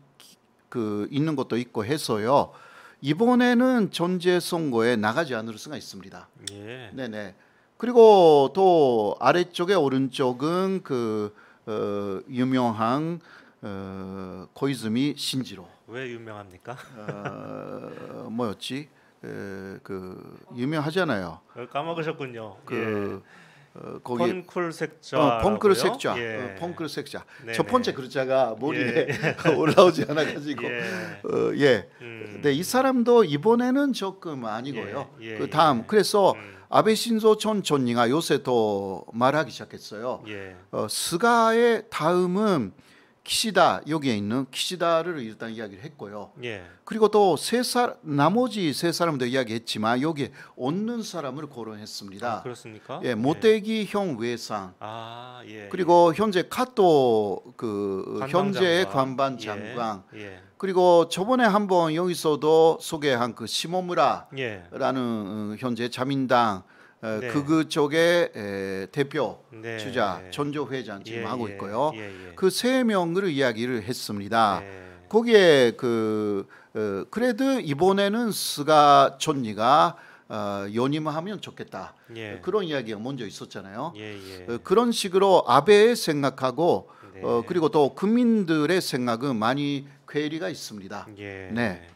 Speaker 2: 그 있는 것도 있고 해서요. 이번에는 전제 선거에 나가지 않을 수가 있습니다. 예. 네네. 그리고 또 아래쪽에 오른쪽은 그 어, 유명한 어, 코이즈미 신지로.
Speaker 1: 왜 유명합니까?
Speaker 2: 어, 뭐였지? 에, 그 유명하잖아요.
Speaker 1: 어, 까먹으셨군요. 그
Speaker 2: 예. 어, 거기 펑클 색자. 어, 펑클 색자. 어, 예. 어, 펑 색자. 첫 번째 글자가 머리에 예. 올라오지 않아 가지고 예. 어, 예. 음. 근이 사람도 이번에는 조금 아니고요. 예, 예, 그 다음 예. 그래서 음. 아베 신조 전 총리가 요새 또 말하기 시작했어요. 어, 스가의 다음은 키시다 여기에 있는 키시다를 일단 이야기를 했고요. 예. 그리고 또세사 나머지 세 사람도 이야기했지만 여기에 얻는 사람을 거론했습니다. 아,
Speaker 4: 그렇습니까? 예, 예. 모태기
Speaker 2: 예. 형 외상. 아,
Speaker 6: 예, 예. 그리고
Speaker 2: 현재 카토 그 현재 예, 관반 장관. 예. 그리고 저번에 한번 여기서도 소개한 그 시모무라라는 어, 현재 자민당 어, 네. 그 그쪽의 대표
Speaker 6: 네. 주자
Speaker 2: 전조 회장 지금 예, 하고 예. 있고요. 예, 예. 그세 명으로 이야기를 했습니다. 네. 거기에 그 어, 그래도 이번에는 스가 존리가 어, 연임하면 좋겠다 예. 그런 이야기가 먼저 있었잖아요. 예, 어, 그런 식으로 아베의 생각하고 네. 어, 그리고 또 국민들의 생각은 많이 괴리가 있습니다. 네.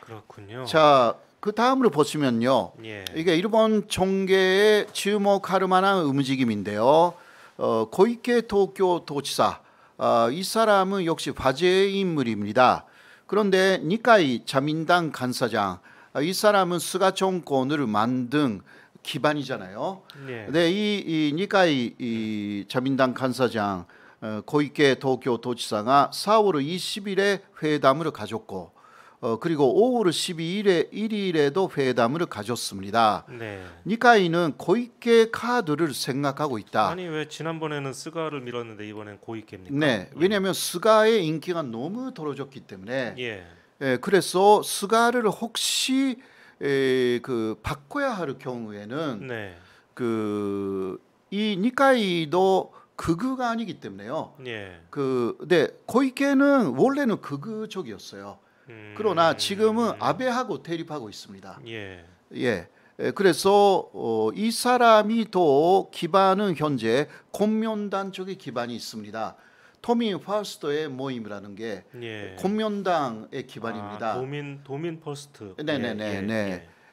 Speaker 2: 그렇군요. 자그 다음으로 보시면요. 예. 이게 일본 총계에 주목할 만한 움직임인데요. 어, 고이케 도쿄 도지사 어, 이 사람은 역시 화제의 인물입니다. 그런데 니카이 자민당 간사장 어, 이 사람은 스가 총권을 만든 기반이잖아요. 예. 네, 이, 이 니카이 이 자민당 간사장 어, 고이케 도쿄 도지사가 4월 20일에 회담을 가졌고 어, 그리고 5월 12일에 1일에도 회담을 가졌습니다. 네. 니카이는 고이케 카드를 생각하고 있다. 아니
Speaker 1: 왜 지난번에는 스가를 밀었는데 이번엔 고이케입니까? 네,
Speaker 2: 왜냐하면 예. 스가의 인기가 너무 떨어졌기 때문에 예. 예 그래서 스가를 혹시 에, 그 바꿔야 할 경우에는 네. 그이 니카이도 극우가 아니기 때문에요. 예. 그, 네, 고이케는 원래는 극우적이었어요. 음. 그러나 지금은 아베하고 대립하고 있습니다. 예. 예. 그래서 어, 이 사람이 더 기반은 현재 공면단 쪽에 기반이 있습니다. 토미 퍼스트의 모임이라는 게 예. 공면당의 기반입니다. 아, 도민 도민 퍼스트. 예, 네네네. 예, 네.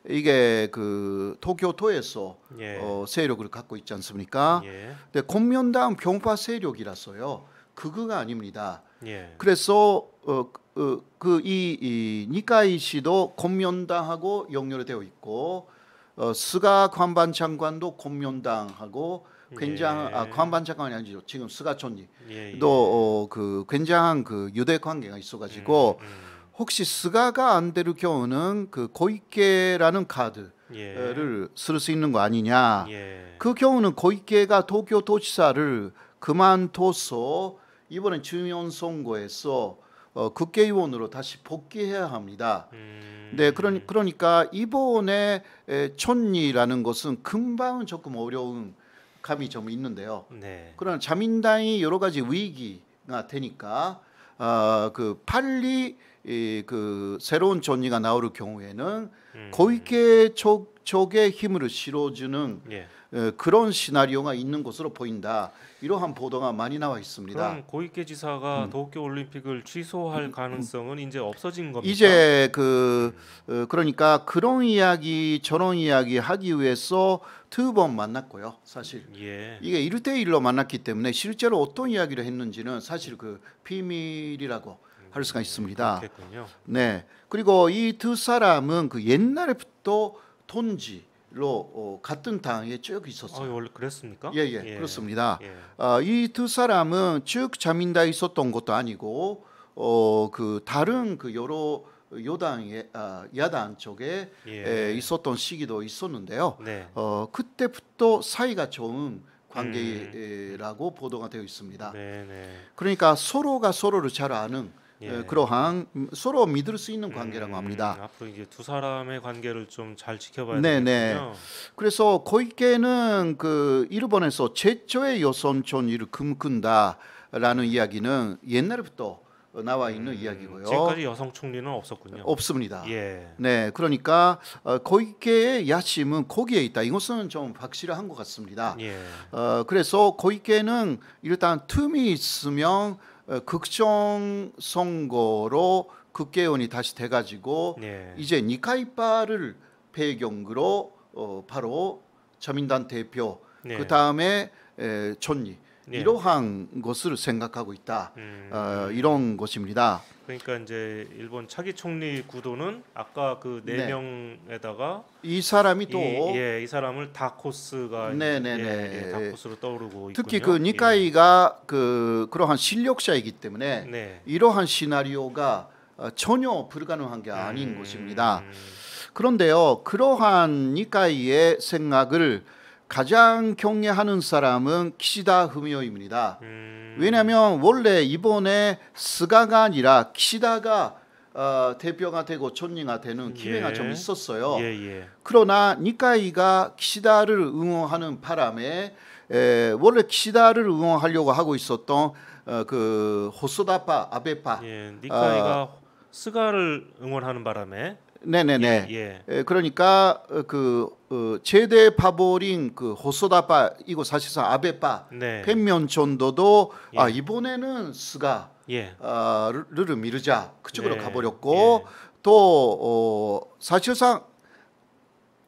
Speaker 2: 예, 이게 그 도쿄토에서 예. 어, 세력을 갖고 있지 않습니까? 예. 근데 공면당 병파 세력이라서요. 그거가 아닙니다. 그래서 어, 어, 그이 이, 니카이 씨도 공면당하고 연결되어 있고 어, 스가 관반 장관도 공면당하고 굉장 예. 아, 관반 장관이 아니죠 지금 스가촌이 예, 예. 또그 어, 굉장한 그 유대 관계가 있어가지고 음, 음. 혹시 스가가 안 되는 경우는 그 고이케라는 카드를 예. 쓸수 있는 거 아니냐 예. 그 경우는 고이케가 도쿄 도지사를 그만둬서 이번에 중요 선거에서 어, 국회의원으로 다시 복귀해야 합니다. 음. 네, 그러, 니 그러니까 이번에 에, 촌리라는 것은 금방은 조금 어려운 감이 좀 있는데요. 네. 그러나 자민당이 여러 가지 위기가 되니까 어, 그 빨리 이, 그 새로운 촌리가 나올 경우에는 음. 고위계 쪽, 쪽에 힘을 실어주는 예. 그런 시나리오가 있는 것으로 보인다. 이러한 보도가 많이 나와 있습니다. 그럼
Speaker 1: 고익계 지사가 음. 도쿄 올림픽을 취소할 음. 가능성은 이제 없어진 겁니까? 이제
Speaker 2: 그 어, 그러니까 그런 이야기 저런 이야기 하기 위해서 두 번 만났고요. 사실
Speaker 6: 예. 이게
Speaker 2: 일대일로 만났기 때문에 실제로 어떤 이야기를 했는지는 사실 그 비밀이라고 할 수가 음, 있습니다. 그렇겠군요. 네. 그리고 이 두 사람은 그 옛날부터 톤지 로 어, 같은 당에 쭉 있었어요. 어, 원래 그랬습니까? 예, 예, 예. 그렇습니다. 예. 어, 아, 이두 사람은 쭉 자민당에 있었던 것도 아니고 어, 그 다른 그 여러 여당의 아, 야당 쪽에 예. 에, 있었던 시기도 있었는데요. 네. 어, 그때부터 사이가 좋은 관계라고 음. 보도가 되어 있습니다. 네, 네. 그러니까 서로가 서로를 잘 아는 예. 예. 그러한 서로 믿을 수 있는 관계라고 음, 합니다. 음, 앞으로 이제 두
Speaker 1: 사람의 관계를 좀 잘 지켜봐야 네네. 네. 되겠군요.
Speaker 2: 그래서 코이케는 그 일본에서 최초의 여성촌을 금꾼다라는 이야기는 옛날부터 나와 있는 음, 이야기고요. 지금까지
Speaker 1: 여성 총리는 없었군요. 없습니다. 예.
Speaker 2: 네, 그러니까 어, 이케의 야심은 거기에 있다. 이것은 좀 확실한 것 같습니다. 예. 어, 그래서 고이케는 일단 틈이 있으면 어, 극정 선거로 국회의원이 다시 돼가지고 네. 이제 니카이파를 배경으로 어, 바로 자민당 대표 네. 그 다음에 촌리 예. 이러한 것을 생각하고 있다. 음. 어, 이런 것입니다.
Speaker 1: 그러니까 이제 일본 차기 총리 구도는 아까 그네 네. 명에다가 이 사람이 또 예, 이 사람을 다코스가 네네네 네, 네. 예, 예, 다코스로 떠오르고 특히 있군요. 그
Speaker 2: 니카이가 예. 그 그러한 실력자이기 때문에 네. 이러한 시나리오가 어, 전혀 불가능한 게 아닌 음. 것입니다. 그런데요, 그러한 니카이의 생각을 가장 경애하는 사람은 키시다 후미오입니다. 음. 왜냐하면 원래 이번에 스가가 아니라 키시다가 어, 대표가 되고 촌리가 되는 예. 기회가 예. 좀 있었어요. 예, 예. 그러나 니카이가 키시다를 응원하는 바람에 에, 원래 키시다를 응원하려고 하고 있었던 어, 그 호소다파 아베파 예, 니카이가
Speaker 1: 어, 스가를 응원하는 바람에
Speaker 2: 네네네. 예, 예. 그러니까 어, 그 어, 최대 파벌인 그 호소다파 이거 사실상 아베파 네. 팬면촌도도 예. 아 이번에는 스가 예. 아, 르미루자 그쪽으로 네. 가버렸고 예. 또 어, 사실상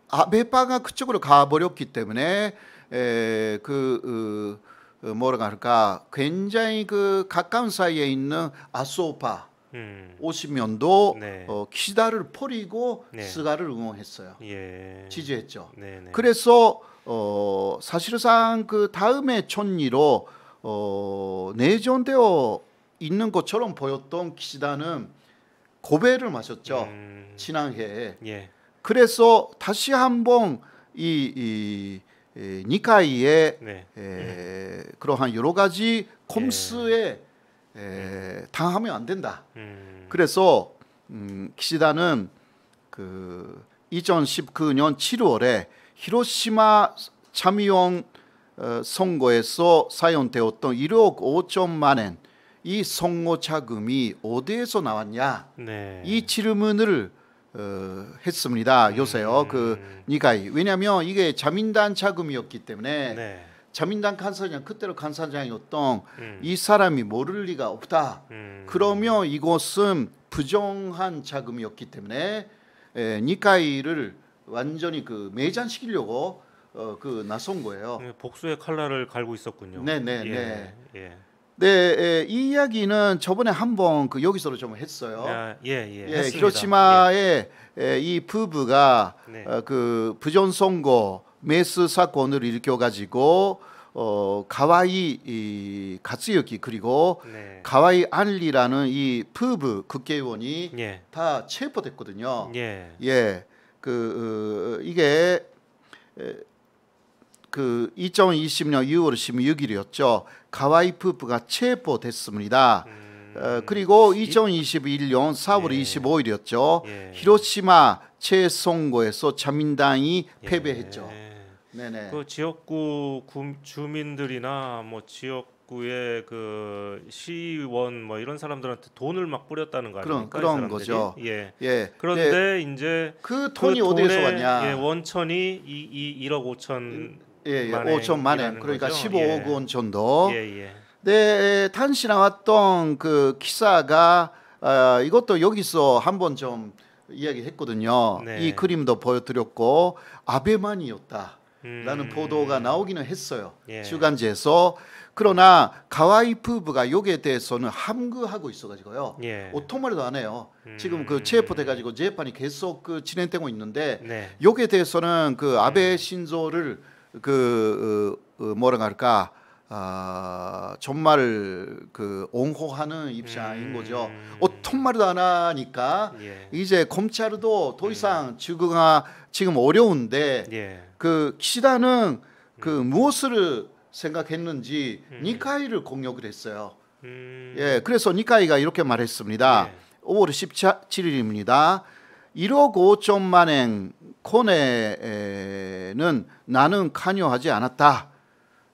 Speaker 2: 아베파가 그쪽으로 가버렸기 때문에 에, 그 어, 어 뭐라 고 할까 굉장히 그 가까운 사이에 있는 아소파 음. 오시면도 네. 어, 키시다를 버리고 네. 스가를 응원했어요. 예. 지지했죠. 네네. 네. 그래서 어, 사실상 그 다음에 촌리로 어, 내전되어 있는 것처럼 보였던 키시다는 고배를 마셨죠. 음. 지난해에. 예. 그래서 다시 한번 이, 이 에, 니카이의 네. 에, 그러한 여러 가지 콤스의 예. 에, 예, 네. 당하면 안 된다. 음. 그래서 음, 키시다는그 2019년 7월에 히로시마 참의원 어, 선거에서 사용되었던 1억 5천만 엔이 선거 자금이 어디에서 나왔냐 네. 이 질문을 어, 했습니다. 요새요 그 음. 그니가 왜냐하면 이게 자민단 자금이었기 때문에. 네. 자민당 간사장 그때로 간사장이었던 음. 이 사람이 모를 리가 없다. 음. 그러면 이것은 부정한 자금이었기 때문에 에, 예, 니카이를 완전히 그 매장시키려고 어, 그 나선 거예요. 네, 복수의
Speaker 1: 칼날을 갈고 있었군요. 네네네. 네, 예, 네. 예.
Speaker 2: 네, 예, 이 이야기는 저번에 한번 그 여기서도 좀 했어요. 아, 예, 예, 예 히로시마의 예. 이 부부가 네. 어, 그 부전 선거 메스 사건을 일으켜가지고 어, 가와이 이, 가츠유키 그리고 네. 가와이 안리라는 이 푸브 국회의원이 예. 다 체포됐거든요. 예. 예. 그 어, 이게 에, 그 2020년 6월 16일이었죠. 가와이 푸브가 체포됐습니다. 음, 어, 그리고 2021년 4월 예. 25일이었죠. 예. 히로시마 최선거에서 자민당이 예. 패배했죠. 네네.
Speaker 1: 그 지역구 구, 주민들이나 뭐 지역구의 그 시의원 뭐 이런 사람들한테 돈을 막 뿌렸다는 거 아닙니까? 그런 거죠. 예. 예. 그런데 예. 이제 그,
Speaker 2: 그 돈이 어디에서 왔냐? 예,
Speaker 1: 원천이 이, 이 1억 5천 예, 예. 만에 5천 만에 그러니까 거죠? 예.
Speaker 2: 15억 원 정도. 예, 예. 네, 탄시 나왔던 그 기사가 어, 이것도 여기서 한번 좀 이야기했거든요. 네. 이 그림도 보여드렸고 아베만이었다.
Speaker 6: 라는 음. 보도가
Speaker 2: 나오기는 했어요. 예. 주간지에서 그러나 가와이프부가 여기에 대해서는 함구하고 있어가지고요. 예. 오토말도 안 해요. 음. 지금 그 체포돼가지고 음. 재판이 계속 그 진행되고 있는데 네. 여기에 대해서는 그 음. 아베 신조를 그 어, 어, 뭐라 할까 아, 정말 그 옹호하는 입장인 음. 거죠. 어떤 말도 안 하니까 예. 이제 검찰도 더 이상 지구가 아, 지금 어려운데 예. 그 키시다는 그 음. 무엇을 생각했는지 음. 니카이를 공격을 했어요. 음. 예, 그래서 니카이가 이렇게 말했습니다. 5월 17일입니다. 1억 5천만 엔 코네는 나는 관여하지 않았다.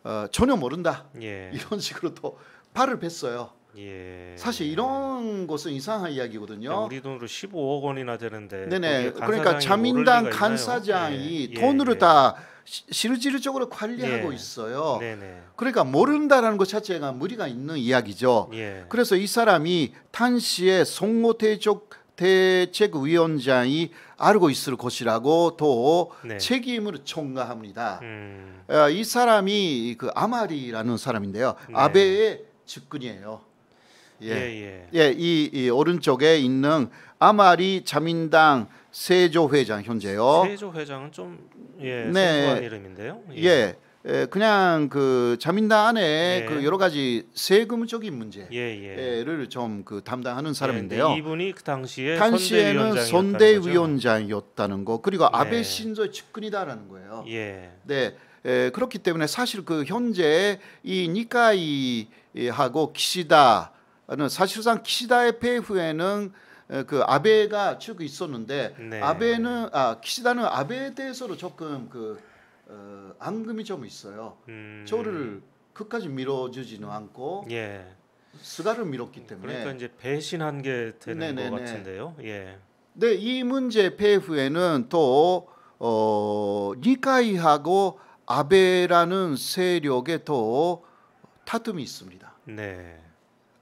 Speaker 2: 어, 전혀 모른다. 예. 이런 식으로 또 팔을 뺐어요. 예. 사실 이런 것은 이상한 이야기거든요. 그러니까 우리 돈으로 15억 원이나 되는데. 네네. 그러니까 자민당 간사장이 예, 예. 돈으로 예. 다 실질적으로 관리하고 예. 있어요. 네네. 그러니까 모른다라는 것 자체가 무리가 있는 이야기죠. 예. 그래서 이 사람이 탄시에 송호태 쪽 대책위원장이 알고 있을 것이라고 또 네. 책임을 총가합니다.
Speaker 6: 음.
Speaker 2: 어, 이 사람이 그 아마리라는 사람인데요. 네. 아베의 측근이에요.
Speaker 6: 예. 예, 예,
Speaker 2: 예. 이, 이 오른쪽에 있는 아마리 자민당 세조 회장 현재요.
Speaker 1: 세조 회장은 좀 예, 네. 소소한 이름인데요. 예. 예.
Speaker 2: 예, 그냥 그 자민당 안에 예. 그 여러 가지 세금적인 문제를 예, 예. 좀그 담당하는 네, 사람인데요. 이분이 그 당시에 당시에는 선대위원장이었다는 거 그리고 아베 신조의 측근이다라는 거예요. 예. 네, 그렇기 때문에 사실 그 현재 이 니카이하고 키시다 사실상 키시다 의폐 후에는 그 아베가 쭉 있었는데 네. 아베는 아 키시다는 아베에 대해서도 조금 그 어, 앙금이 좀 있어요. 저를 음. 끝까지 밀어주지는 않고 예. 스가를 밀었기 음, 때문에 그러니까 이제
Speaker 1: 배신한 게 되는 네것 같은데요.
Speaker 2: 예. 근이 문제 폐후에는 또 어, 니카이하고 아베라는 세력에 또 다툼이 있습니다. 네.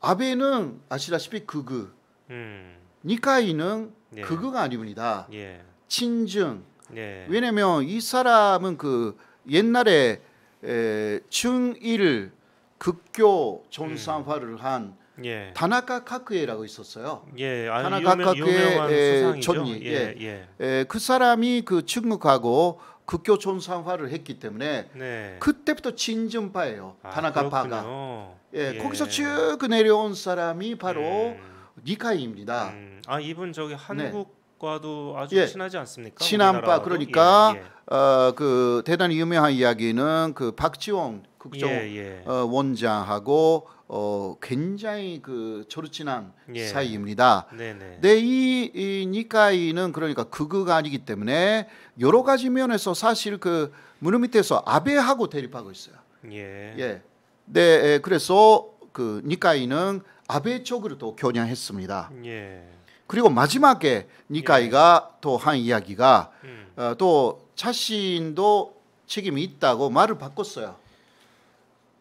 Speaker 2: 아베는 아시다시피 극우, 음. 니카이는 예. 극우가 아닙니다. 예. 친중. 예. 왜냐하면 이 사람은 그 옛날에 에, 중일 극교 전산화를 음. 한 예. 다나카 카크에라고 있었어요.
Speaker 4: 예, 아, 다나카 카크에 전이. 예, 예.
Speaker 2: 예. 그 사람이 그 중국하고 극교촌상화를 했기 때문에 네. 그때부터 진전파예요. 아,
Speaker 6: 다나카파가. 예, 예, 거기서
Speaker 2: 쭉 내려온 사람이 바로 음. 니카이입니다. 음.
Speaker 1: 아 이분 저기 한국 네. 과도 아주 예. 친하지 않습니까?
Speaker 2: 친한파 그러니까 예, 예. 어, 그 대단히 유명한 이야기는 그 박지원 국정 예, 예. 어, 원장하고 어, 굉장히 그 초르친한 예. 사이입니다. 네네. 이, 이 니카이는 그러니까 극우가 아니기 때문에 여러 가지 면에서 사실 그 무릎 밑에서 아베하고 대립하고 있어요.
Speaker 4: 예. 예.
Speaker 2: 네, 예, 그래서 그 니카이는 아베 쪽으로 또 겨냥했습니다. 예. 그리고 마지막에 니카이가 예. 또한 이야기가 음. 어, 또 자신도 책임이 있다고 말을 바꿨어요.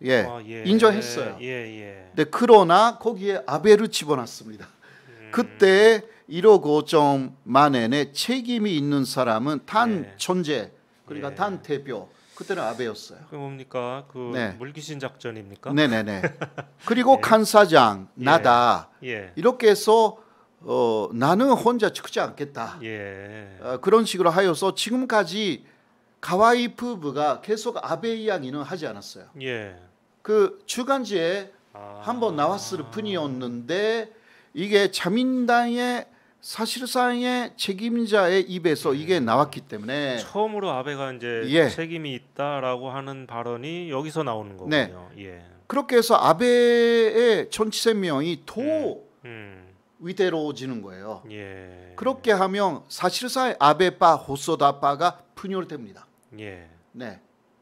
Speaker 2: 예, 아, 예, 인정했어요.
Speaker 4: 예, 예,
Speaker 2: 근데 그러나 거기에 아베를 집어넣습니다. 음. 그때 1억 5점 만엔의 책임이 있는 사람은 단 존재, 예. 그러니까 예. 단 대표. 그때는 아베였어요. 그 뭡니까? 그 네. 물귀신 작전입니까? 네네네. 그리고 칸사장 나다 이렇게 해서 어, 나는 혼자 죽지 않겠다. 어, 그런 식으로 하여서 지금까지 가와이 부부가 계속 아베 이야기는 하지 않았어요. 예. 그 주간지에 아. 한번 나왔을 뿐이었는데 이게 자민당의 사실상의 책임자의 입에서 네. 이게 나왔기 때문에 처음으로
Speaker 1: 아베가 이제 예. 책임이 있다라고 하는 발언이 여기서
Speaker 2: 나오는 네. 거군요. 네. 예. 그렇게 해서 아베의 전치세명이 더 음. 음. 위대로워지는 거예요. 예. 그렇게 하면 사실상 아베파 호소다파가 분열됩니다. 예. 네.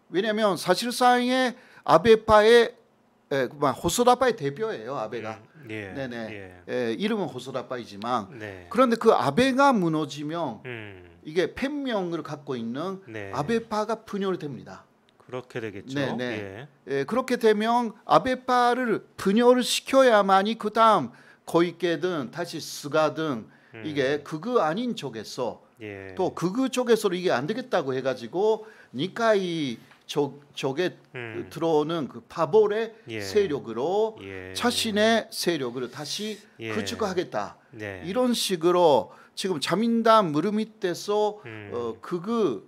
Speaker 2: 왜냐하면 사실상의 아베파의 에, 호소다파의 대표예요 아베가.
Speaker 4: 음, 예, 네네.
Speaker 2: 예. 에, 이름은 호소다파이지만 네. 그런데 그 아베가 무너지면 음. 이게 팬명을 갖고 있는 네. 아베파가 분열됩니다.
Speaker 1: 그렇게 되겠죠. 네네. 네.
Speaker 2: 예. 에, 그렇게 되면 아베파를 분열을 시켜야만이 그 다음 거이께든 다시 스가든 음. 이게 그거 아닌 쪽에서 예. 또 그거 쪽에서 이게 안 되겠다고 해가지고 니카이 적, 적에 음. 들어오는 그 파벌의 예. 세력으로 예. 자신의 세력으로 다시 예. 구축하겠다 네. 이런 식으로 지금 자민당 무릎 밑에서 음. 어, 극우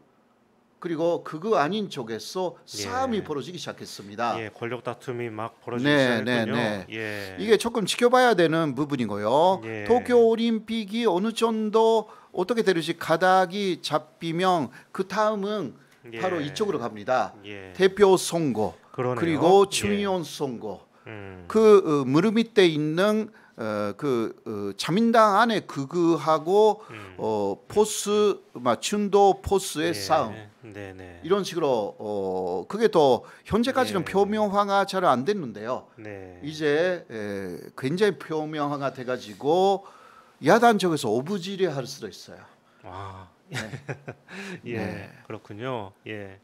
Speaker 2: 그리고 그거 아닌 쪽에서 예. 싸움이 예. 벌어지기 시작했습니다. 예, 권력 다툼이 막 네, 벌어지기 네, 시작했군요. 네, 네. 예. 이게 조금 지켜봐야 되는 부분이고요. 예. 도쿄 올림픽이 어느 정도 어떻게 되는지 가닥이 잡히면 그 다음은
Speaker 6: 예. 바로 이쪽으로 갑니다. 예.
Speaker 2: 대표 선거 그러네요. 그리고 중의원 예. 선거 음. 그 어, 무릎 이에 있는 어, 그 어, 자민당 안에 극우하고 음. 어, 포스 마 춘도 포스의 네. 싸움 네, 네. 이런 식으로 어, 그게 또 현재까지는 네. 표명화가 잘 안 됐는데요. 네. 이제 에, 예, 굉장히 표명화가 돼가지고 야단 쪽에서 오부지리 할 수도 있어요. 와. 아. 네.
Speaker 1: 예, 네. 그렇군요. 예.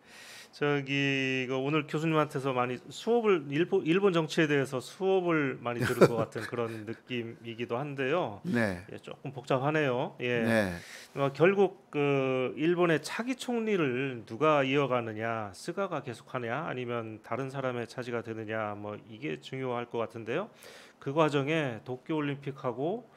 Speaker 1: 저기 이거 그 오늘 교수님한테서 많이 수업을 일본, 일본 정치에 대해서 수업을 많이 들을 것 같은 그런 느낌이기도 한데요. 네. 예, 조금 복잡하네요. 예. 네. 결국 그 일본의 차기 총리를 누가 이어가느냐, 스가가 계속하냐, 아니면 다른 사람의 차지가 되느냐, 뭐 이게 중요할 것 같은데요. 그 과정에 도쿄
Speaker 2: 올림픽하고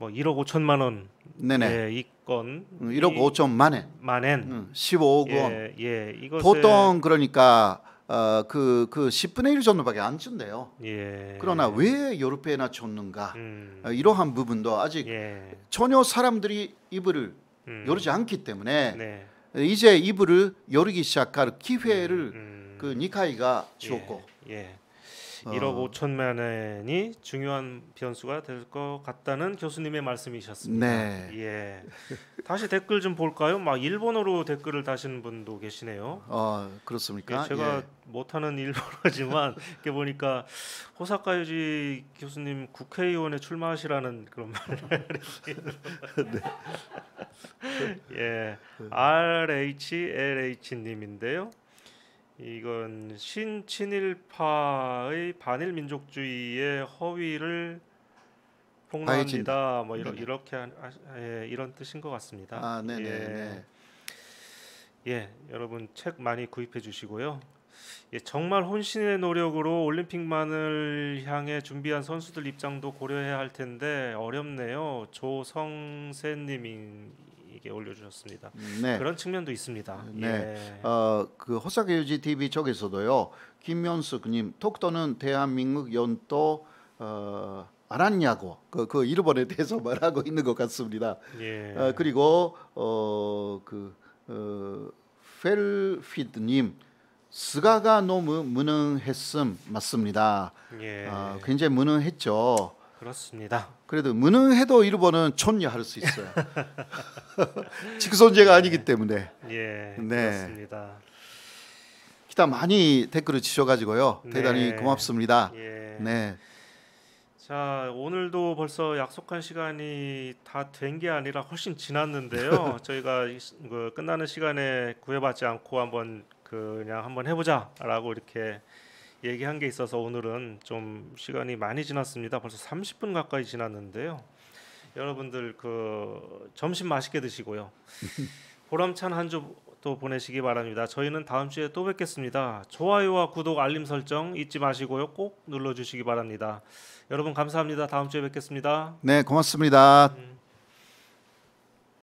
Speaker 1: 뭐 1억 5천만 원
Speaker 2: 네네. 예, 이건 1억 5천 만엔 만엔 음, 15억 예, 원. 예,
Speaker 4: 예 이것에... 보통
Speaker 2: 그러니까 어그그 그 10분의 그 1 정도밖에 안 준대요.
Speaker 6: 예. 그러나
Speaker 2: 왜 유럽에나 줬는가 음. 어, 이러한 부분도 아직 예. 전혀 사람들이 이불을 음. 열지 않기 때문에 네. 이제 이불을 열기 시작할 기회를 음, 음. 그 니카이가 예, 주었고 예. 1억 어.
Speaker 1: 5천만 엔이 중요한 변수가 될 것 같다는 교수님의 말씀이셨습니다. 네. 예. 다시 댓글 좀 볼까요? 막 일본어로 댓글을 다시는 분도 계시네요.
Speaker 2: 어, 그렇습니까? 예, 제가 예.
Speaker 1: 못하는 일본어지만 이렇게 보니까 호사카유지 교수님 국회의원에 출마하시라는 그런 말을 네. 예. RHLH 님인데요. 이건 신친일파의 반일 민족주의의 허위를 폭로합니다. 뭐 이런 이렇게 한, 예, 이런 뜻인 것 같습니다. 아, 네네. 예. 예, 여러분 책 많이 구입해 주시고요. 예, 정말 혼신의 노력으로 올림픽만을 향해 준비한 선수들 입장도 고려해야 할 텐데 어렵네요. 조성세님 이렇 올려주셨습니다.
Speaker 2: 음, 네. 그런
Speaker 1: 측면도 있습니다. 음,
Speaker 2: 네. 예. 어그 호사교지 TV 쪽에서도요. 김면숙님 톡도는 대한민국 연도 어, 알았냐고 그, 그 일본에 대해서 말하고 있는 것 같습니다. 예. 어, 그리고 어그 어, 펠피드님 스가가 너무 무능했음 맞습니다. 예. 어, 굉장히 무능했죠.
Speaker 4: 그렇습니다.
Speaker 2: 그래도 무능해도 일본은 존녀할수 있어요. 직손제가 네. 예. 아니기 때문에. 예, 네. 그렇습니다. 기타 많이 댓글을 주셔가지고요. 대단히 네. 고맙습니다. 예. 네.
Speaker 1: 자 오늘도 벌써 약속한 시간이 다 된 게 아니라 훨씬 지났는데요. 저희가 그 끝나는 시간에 구애받지 않고 한번 그냥 한번 해보자라고 이렇게 얘기한 게 있어서 오늘은 좀 시간이 많이 지났습니다. 벌써 30분 가까이 지났는데요. 여러분들 그 점심 맛있게 드시고요. 보람찬 한 주 또 보내시기 바랍니다. 저희는 다음 주에 또 뵙겠습니다. 좋아요와 구독, 알림 설정 잊지 마시고요. 꼭 눌러 주시기 바랍니다. 여러분 감사합니다. 다음 주에 뵙겠습니다.
Speaker 2: 네, 고맙습니다. 음.